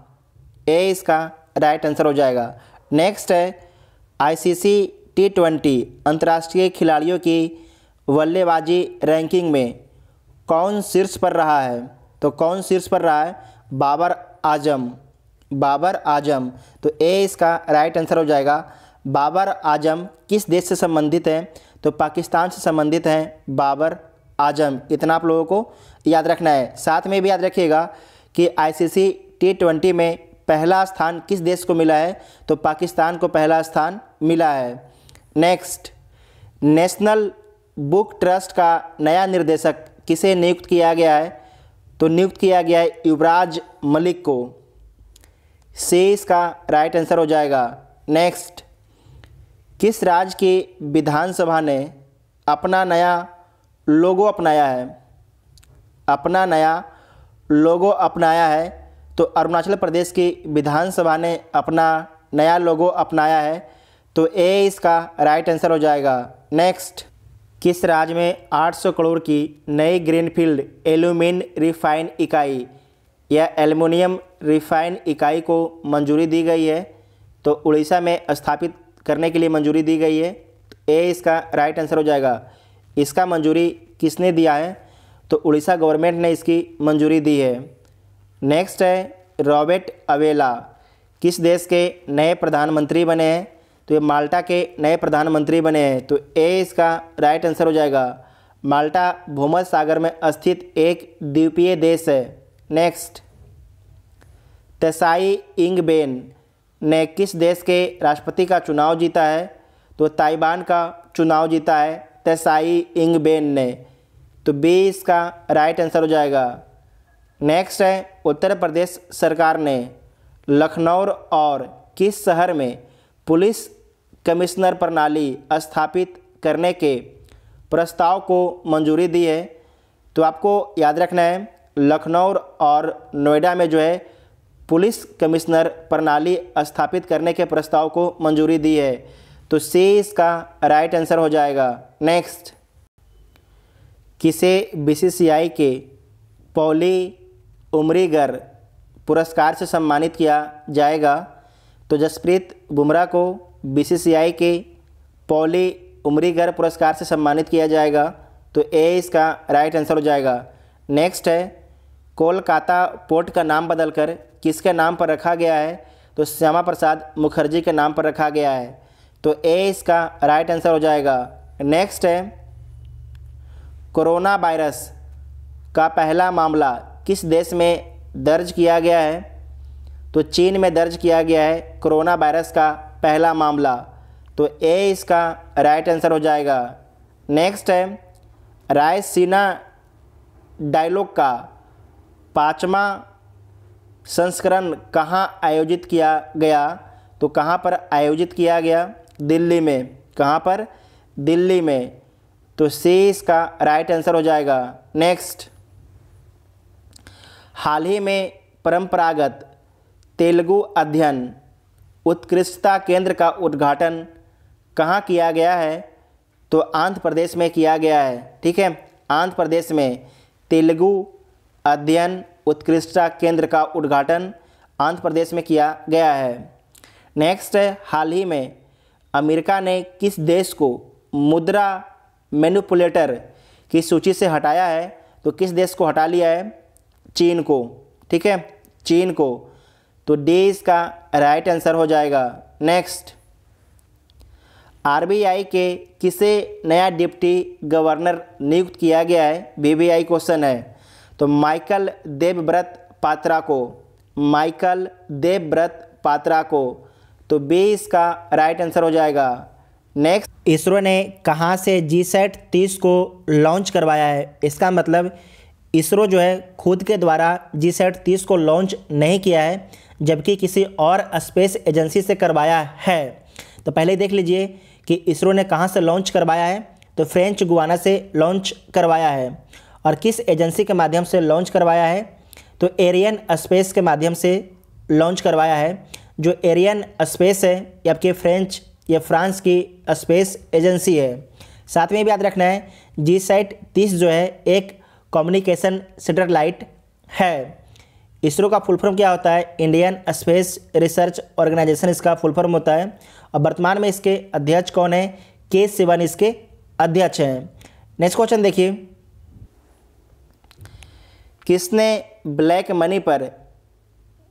S1: ए इसका राइट आंसर हो जाएगा नेक्स्ट है आईसीसी टी ट्वेंटी अंतर्राष्ट्रीय खिलाड़ियों की बल्लेबाजी रैंकिंग में कौन शीर्ष पर रहा है तो कौन शीर्ष पर रहा है बाबर आजम बाबर आजम तो ए इसका राइट आंसर हो जाएगा बाबर आजम किस देश से संबंधित हैं तो पाकिस्तान से संबंधित हैं बाबर आजम इतना आप लोगों को याद रखना है साथ में भी याद रखिएगा कि आईसीसी टी ट्वेंटी में पहला स्थान किस देश को मिला है तो पाकिस्तान को पहला स्थान मिला है नेक्स्ट नेशनल बुक ट्रस्ट का नया निर्देशक किसे नियुक्त किया गया है तो नियुक्त किया गया है युवराज मलिक को से इसका राइट आंसर हो जाएगा नेक्स्ट किस राज्य की विधानसभा ने अपना नया लोगो अपनाया है अपना नया लोगो अपनाया है तो अरुणाचल प्रदेश की विधानसभा ने अपना नया लोगो अपनाया है तो ए इसका राइट आंसर हो जाएगा नेक्स्ट किस राज्य में 800 करोड़ की नई ग्रीनफील्ड एल्यूमिन रिफाइन इकाई या एल्युमिनियम रिफाइन इकाई को मंजूरी दी गई है तो उड़ीसा में स्थापित करने के लिए मंजूरी दी गई है तो ए इसका राइट आंसर हो जाएगा इसका मंजूरी किसने दिया है तो उड़ीसा गवर्नमेंट ने इसकी मंजूरी दी है नेक्स्ट है रॉबर्ट अवेला किस देश के नए प्रधानमंत्री बने हैं तो ये माल्टा के नए प्रधानमंत्री बने हैं तो ए इसका राइट आंसर हो जाएगा माल्टा भूमध सागर में स्थित एक द्वीपीय देश है नेक्स्ट तसाई इंगबेन ने किस देश के राष्ट्रपति का चुनाव जीता है तो ताइवान का चुनाव जीता है तसाई इंगबेन ने तो बी इसका राइट आंसर हो जाएगा नेक्स्ट है उत्तर प्रदेश सरकार ने लखनऊ और किस शहर में पुलिस कमिश्नर प्रणाली स्थापित करने के प्रस्ताव को मंजूरी दी है तो आपको याद रखना है लखनऊ और नोएडा में जो है पुलिस कमिश्नर प्रणाली स्थापित करने के प्रस्ताव को मंजूरी दी है तो सी इसका राइट आंसर हो जाएगा नेक्स्ट किसे बीसीसीआई के पॉली उमरीगर पुरस्कार से सम्मानित किया जाएगा तो जसप्रीत बुमराह को बीसीसीआई के पौली उमरीगर पुरस्कार से सम्मानित किया जाएगा तो ए इसका राइट आंसर हो जाएगा नेक्स्ट है कोलकाता पोर्ट का नाम बदलकर किसके नाम पर रखा गया है तो श्यामा प्रसाद मुखर्जी के नाम पर रखा गया है तो ए इसका राइट आंसर हो जाएगा नेक्स्ट है कोरोना वायरस का पहला मामला किस देश में दर्ज किया गया है तो चीन में दर्ज किया गया है कोरोना वायरस का पहला मामला तो ए इसका राइट आंसर हो जाएगा नेक्स्ट है रायसीना डायलॉग का पाँचवा संस्करण कहाँ आयोजित किया गया तो कहाँ पर आयोजित किया गया दिल्ली में कहाँ पर दिल्ली में तो सी इसका राइट आंसर हो जाएगा नेक्स्ट हाल ही में परंपरागत तेलुगु अध्ययन उत्कृष्टता केंद्र का उद्घाटन कहाँ किया गया है तो आंध्र प्रदेश में किया गया है ठीक है आंध्र प्रदेश में तेलुगु अध्ययन उत्कृष्टता केंद्र का उद्घाटन आंध्र प्रदेश में किया गया है नेक्स्ट है हाल ही में अमेरिका ने किस देश को मुद्रा मैनुपुलेटर की सूची से हटाया है तो किस देश को हटा लिया है चीन को ठीक है चीन को तो डी इसका राइट आंसर हो जाएगा नेक्स्ट आरबीआई के किसे नया डिप्टी गवर्नर नियुक्त किया गया है बीबीआई क्वेश्चन है तो माइकल देवव्रत पात्रा को माइकल देवव्रत पात्रा को तो बी इसका राइट आंसर हो जाएगा नेक्स्ट इसरो ने कहाँ से जी सेट तीस को लॉन्च करवाया है इसका मतलब इसरो जो है खुद के द्वारा जी सेट तीस को लॉन्च नहीं किया है जबकि किसी और स्पेस एजेंसी से करवाया है तो पहले देख लीजिए कि इसरो ने कहाँ से लॉन्च करवाया है तो फ्रेंच गुआना से लॉन्च करवाया है और किस एजेंसी के माध्यम से लॉन्च करवाया है तो एरियन स्पेस के माध्यम से लॉन्च करवाया है जो एरियन स्पेस है ये आपके फ्रेंच या फ्रांस की स्पेस एजेंसी है साथ में भी याद रखना है जी सेट तीस जो है एक कम्युनिकेशन सेटेलाइट है इसरो का फुल फॉर्म क्या होता है इंडियन स्पेस रिसर्च ऑर्गेनाइजेशन इसका फुल फॉर्म होता है और वर्तमान में इसके अध्यक्ष कौन है के सिवन इसके अध्यक्ष हैं नेक्स्ट क्वेश्चन देखिए किसने ब्लैक मनी पर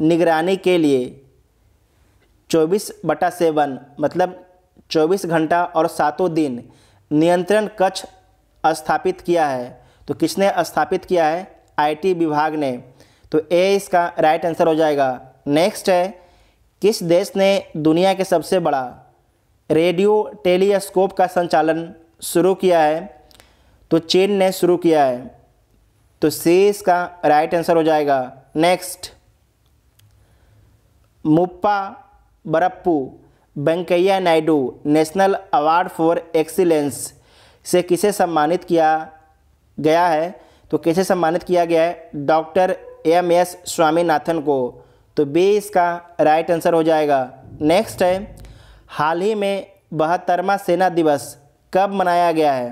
S1: निगरानी के लिए चौबीस बटा सेवन मतलब चौबीस घंटा और सातों दिन नियंत्रण कक्ष स्थापित किया है तो किसने स्थापित किया है आईटी विभाग ने तो ए इसका राइट आंसर हो जाएगा नेक्स्ट है किस देश ने दुनिया के सबसे बड़ा रेडियो टेलीस्कोप का संचालन शुरू किया है तो चीन ने शुरू किया है तो सी इसका राइट आंसर हो जाएगा next Muppavarapu Venkaiah Naidu national award for excellence से किसे सम्मानित किया गया है तो कैसे सम्मानित किया गया है डॉक्टर एम एस स्वामीनाथन को तो बी इसका राइट आंसर हो जाएगा नेक्स्ट है हाल ही में बहत्तरवा सेना दिवस कब मनाया गया है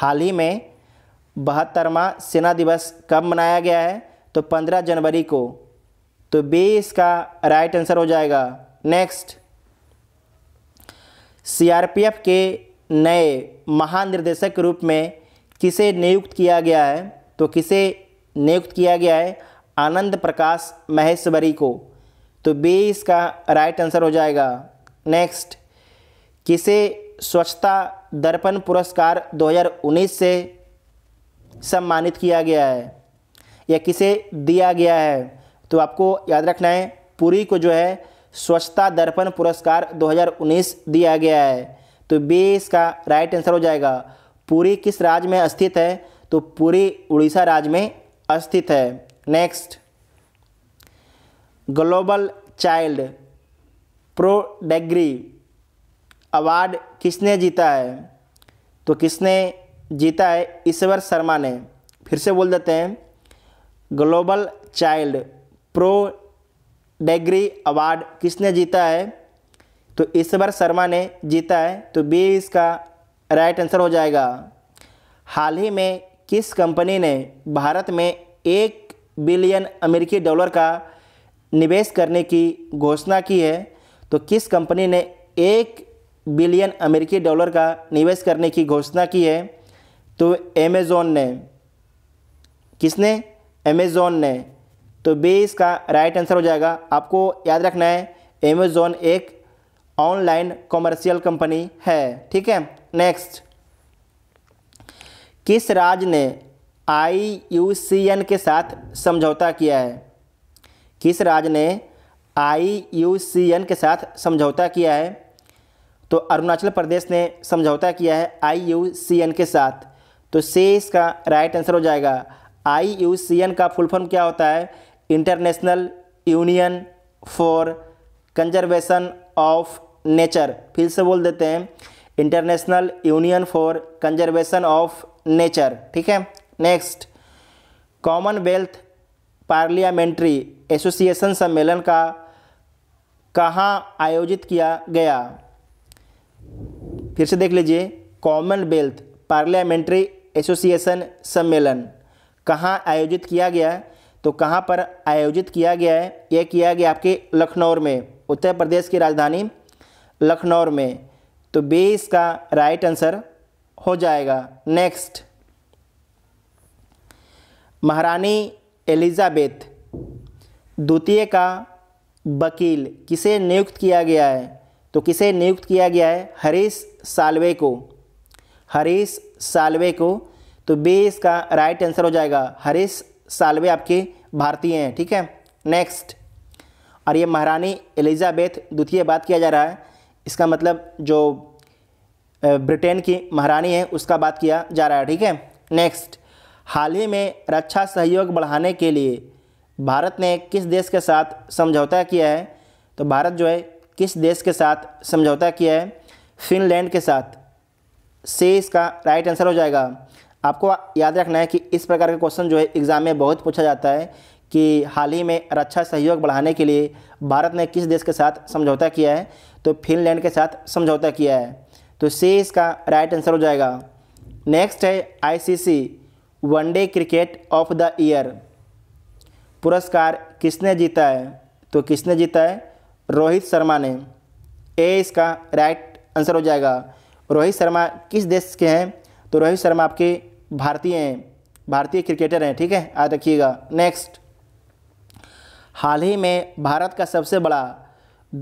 S1: हाल ही में बहत्तरवा सेना दिवस कब मनाया गया है तो 15 जनवरी को तो बी इसका राइट आंसर हो जाएगा नेक्स्ट सीआरपीएफ के नए महानिर्देशक के रूप में किसे नियुक्त किया गया है तो किसे नियुक्त किया गया है आनंद प्रकाश महेश्वरी को तो बी इसका राइट आंसर हो जाएगा नेक्स्ट किसे स्वच्छता दर्पण पुरस्कार 2019 से सम्मानित किया गया है या किसे दिया गया है तो आपको याद रखना है पुरी को जो है स्वच्छता दर्पण पुरस्कार 2019 दिया गया है तो बी इसका राइट आंसर हो जाएगा पुरी किस राज्य में स्थित है तो पुरी उड़ीसा राज्य में स्थित है next global child prodigy award किसने जीता है तो किसने जीता है ईश्वर शर्मा ने फिर से बोल देते हैं global child prodigy award किसने जीता है तो ईश्वर शर्मा ने जीता है तो बी इसका राइट आंसर हो जाएगा हाल ही में किस कंपनी ने भारत में एक बिलियन अमेरिकी डॉलर का निवेश करने की घोषणा की है तो किस कंपनी ने एक बिलियन अमेरिकी डॉलर का निवेश करने की घोषणा की है तो अमेज़ोन ने किसने अमेज़ोन ने तो बी इसका राइट आंसर हो जाएगा आपको याद रखना है अमेज़ोन एक ऑनलाइन कॉमर्शियल कंपनी है ठीक है नेक्स्ट किस राज्य ने आई के साथ समझौता किया है किस राज्य ने आई के साथ समझौता किया है तो अरुणाचल प्रदेश ने समझौता किया है आई के साथ तो से इसका राइट आंसर हो जाएगा आई का फुल फॉर्म क्या होता है international union for conservation of nature फिर से बोल देते हैं international union for conservation of nature ठीक है नेक्स्ट कॉमनवेल्थ पार्लियामेंट्री एसोसिएशन सम्मेलन का कहाँ आयोजित किया गया फिर से देख लीजिए कॉमनवेल्थ पार्लियामेंट्री एसोसिएशन सम्मेलन कहाँ आयोजित किया गया तो कहाँ पर आयोजित किया गया है यह किया गया आपके लखनऊ में उत्तर प्रदेश की राजधानी लखनऊ में तो बी इसका राइट आंसर हो जाएगा नेक्स्ट महारानी एलिजाबेथ द्वितीय का वकील किसे नियुक्त किया गया है तो किसे नियुक्त किया गया है हरीश सालवे को हरीश सालवे को तो बी इसका राइट आंसर हो जाएगा हरीश सालवे आपके भारतीय हैं ठीक है नेक्स्ट और ये महारानी एलिजाबेथ द्वितीय बात किया जा रहा है इसका मतलब जो ब्रिटेन की महारानी है उसका बात किया जा रहा है ठीक है नेक्स्ट हाल ही में रक्षा सहयोग बढ़ाने के लिए भारत ने किस देश के साथ समझौता किया है तो भारत जो है किस देश के साथ समझौता किया है फिनलैंड के साथ से इसका राइट आंसर हो जाएगा आपको याद रखना है कि इस प्रकार के क्वेश्चन जो है एग्ज़ाम में बहुत पूछा जाता है कि हाल ही में रक्षा सहयोग बढ़ाने के लिए भारत ने किस देश के साथ समझौता किया है तो फिनलैंड के साथ समझौता किया है तो सी इसका राइट आंसर हो जाएगा नेक्स्ट है ICC one day cricket of the year पुरस्कार किसने जीता है तो किसने जीता है रोहित शर्मा ने ए इसका राइट आंसर हो जाएगा रोहित शर्मा किस देश के हैं तो रोहित शर्मा आपके भारतीय हैं भारतीय क्रिकेटर हैं ठीक है याद रखिएगा नेक्स्ट हाल ही में भारत का सबसे बड़ा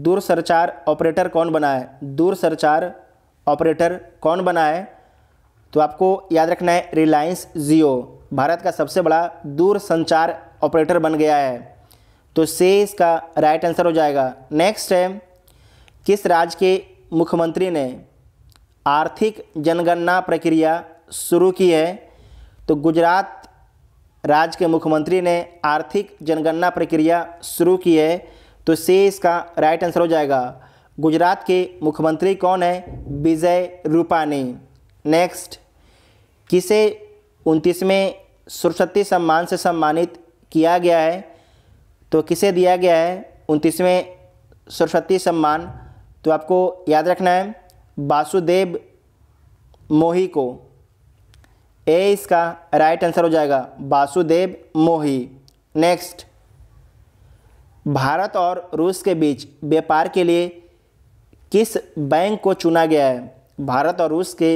S1: दूरसंचार ऑपरेटर कौन बना है दूरसंचार ऑपरेटर कौन बना है तो आपको याद रखना है रिलायंस जियो भारत का सबसे बड़ा दूरसंचार ऑपरेटर बन गया है तो से इसका राइट आंसर हो जाएगा नेक्स्ट है किस राज्य के मुख्यमंत्री ने आर्थिक जनगणना प्रक्रिया शुरू की है तो गुजरात राज्य के मुख्यमंत्री ने आर्थिक जनगणना प्रक्रिया शुरू की है तो से इसका राइट आंसर हो जाएगा गुजरात के मुख्यमंत्री कौन है विजय रूपानी नेक्स्ट किसे उनतीसवें सरस्वती सम्मान से सम्मानित किया गया है तो किसे दिया गया है उनतीसवें सरस्वती सम्मान तो आपको याद रखना है वासुदेव मोही को ए इसका राइट आंसर हो जाएगा वासुदेव मोही नेक्स्ट भारत और रूस के बीच व्यापार के लिए किस बैंक को चुना गया है भारत और रूस के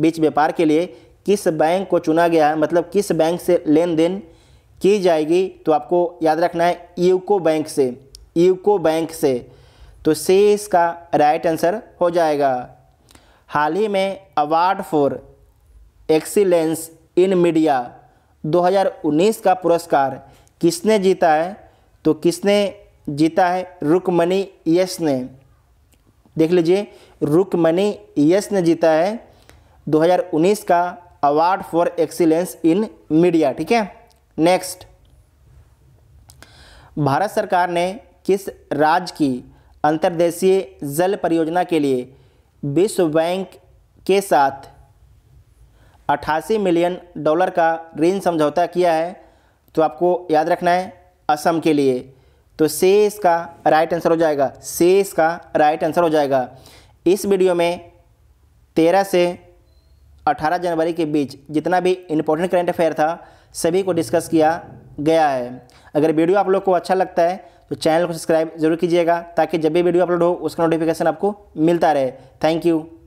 S1: बीच व्यापार के लिए किस बैंक को चुना गया है मतलब किस बैंक से लेन देन की जाएगी तो आपको याद रखना है यूको बैंक से यूको बैंक से तो से इसका राइट आंसर हो जाएगा हाल ही में award for excellence in media 2019 का पुरस्कार किसने जीता है तो किसने जीता है रुकमणि यश ने देख लीजिए रुकमणि यश ने जीता है 2019 का award for excellence in media ठीक है नेक्स्ट भारत सरकार ने किस राज्य की अंतर्देशीय जल परियोजना के लिए विश्व बैंक के साथ 88 मिलियन डॉलर का ऋण समझौता किया है तो आपको याद रखना है असम के लिए तो से इसका राइट आंसर हो जाएगा से इसका राइट आंसर हो जाएगा इस वीडियो में तेरह से अठारह जनवरी के बीच जितना भी इम्पोर्टेंट करेंट अफेयर था सभी को डिस्कस किया गया है अगर वीडियो आप लोग को अच्छा लगता है तो चैनल को सब्सक्राइब जरूर कीजिएगा ताकि जब भी वीडियो अपलोड हो उसका नोटिफिकेशन आपको मिलता रहे थैंक यू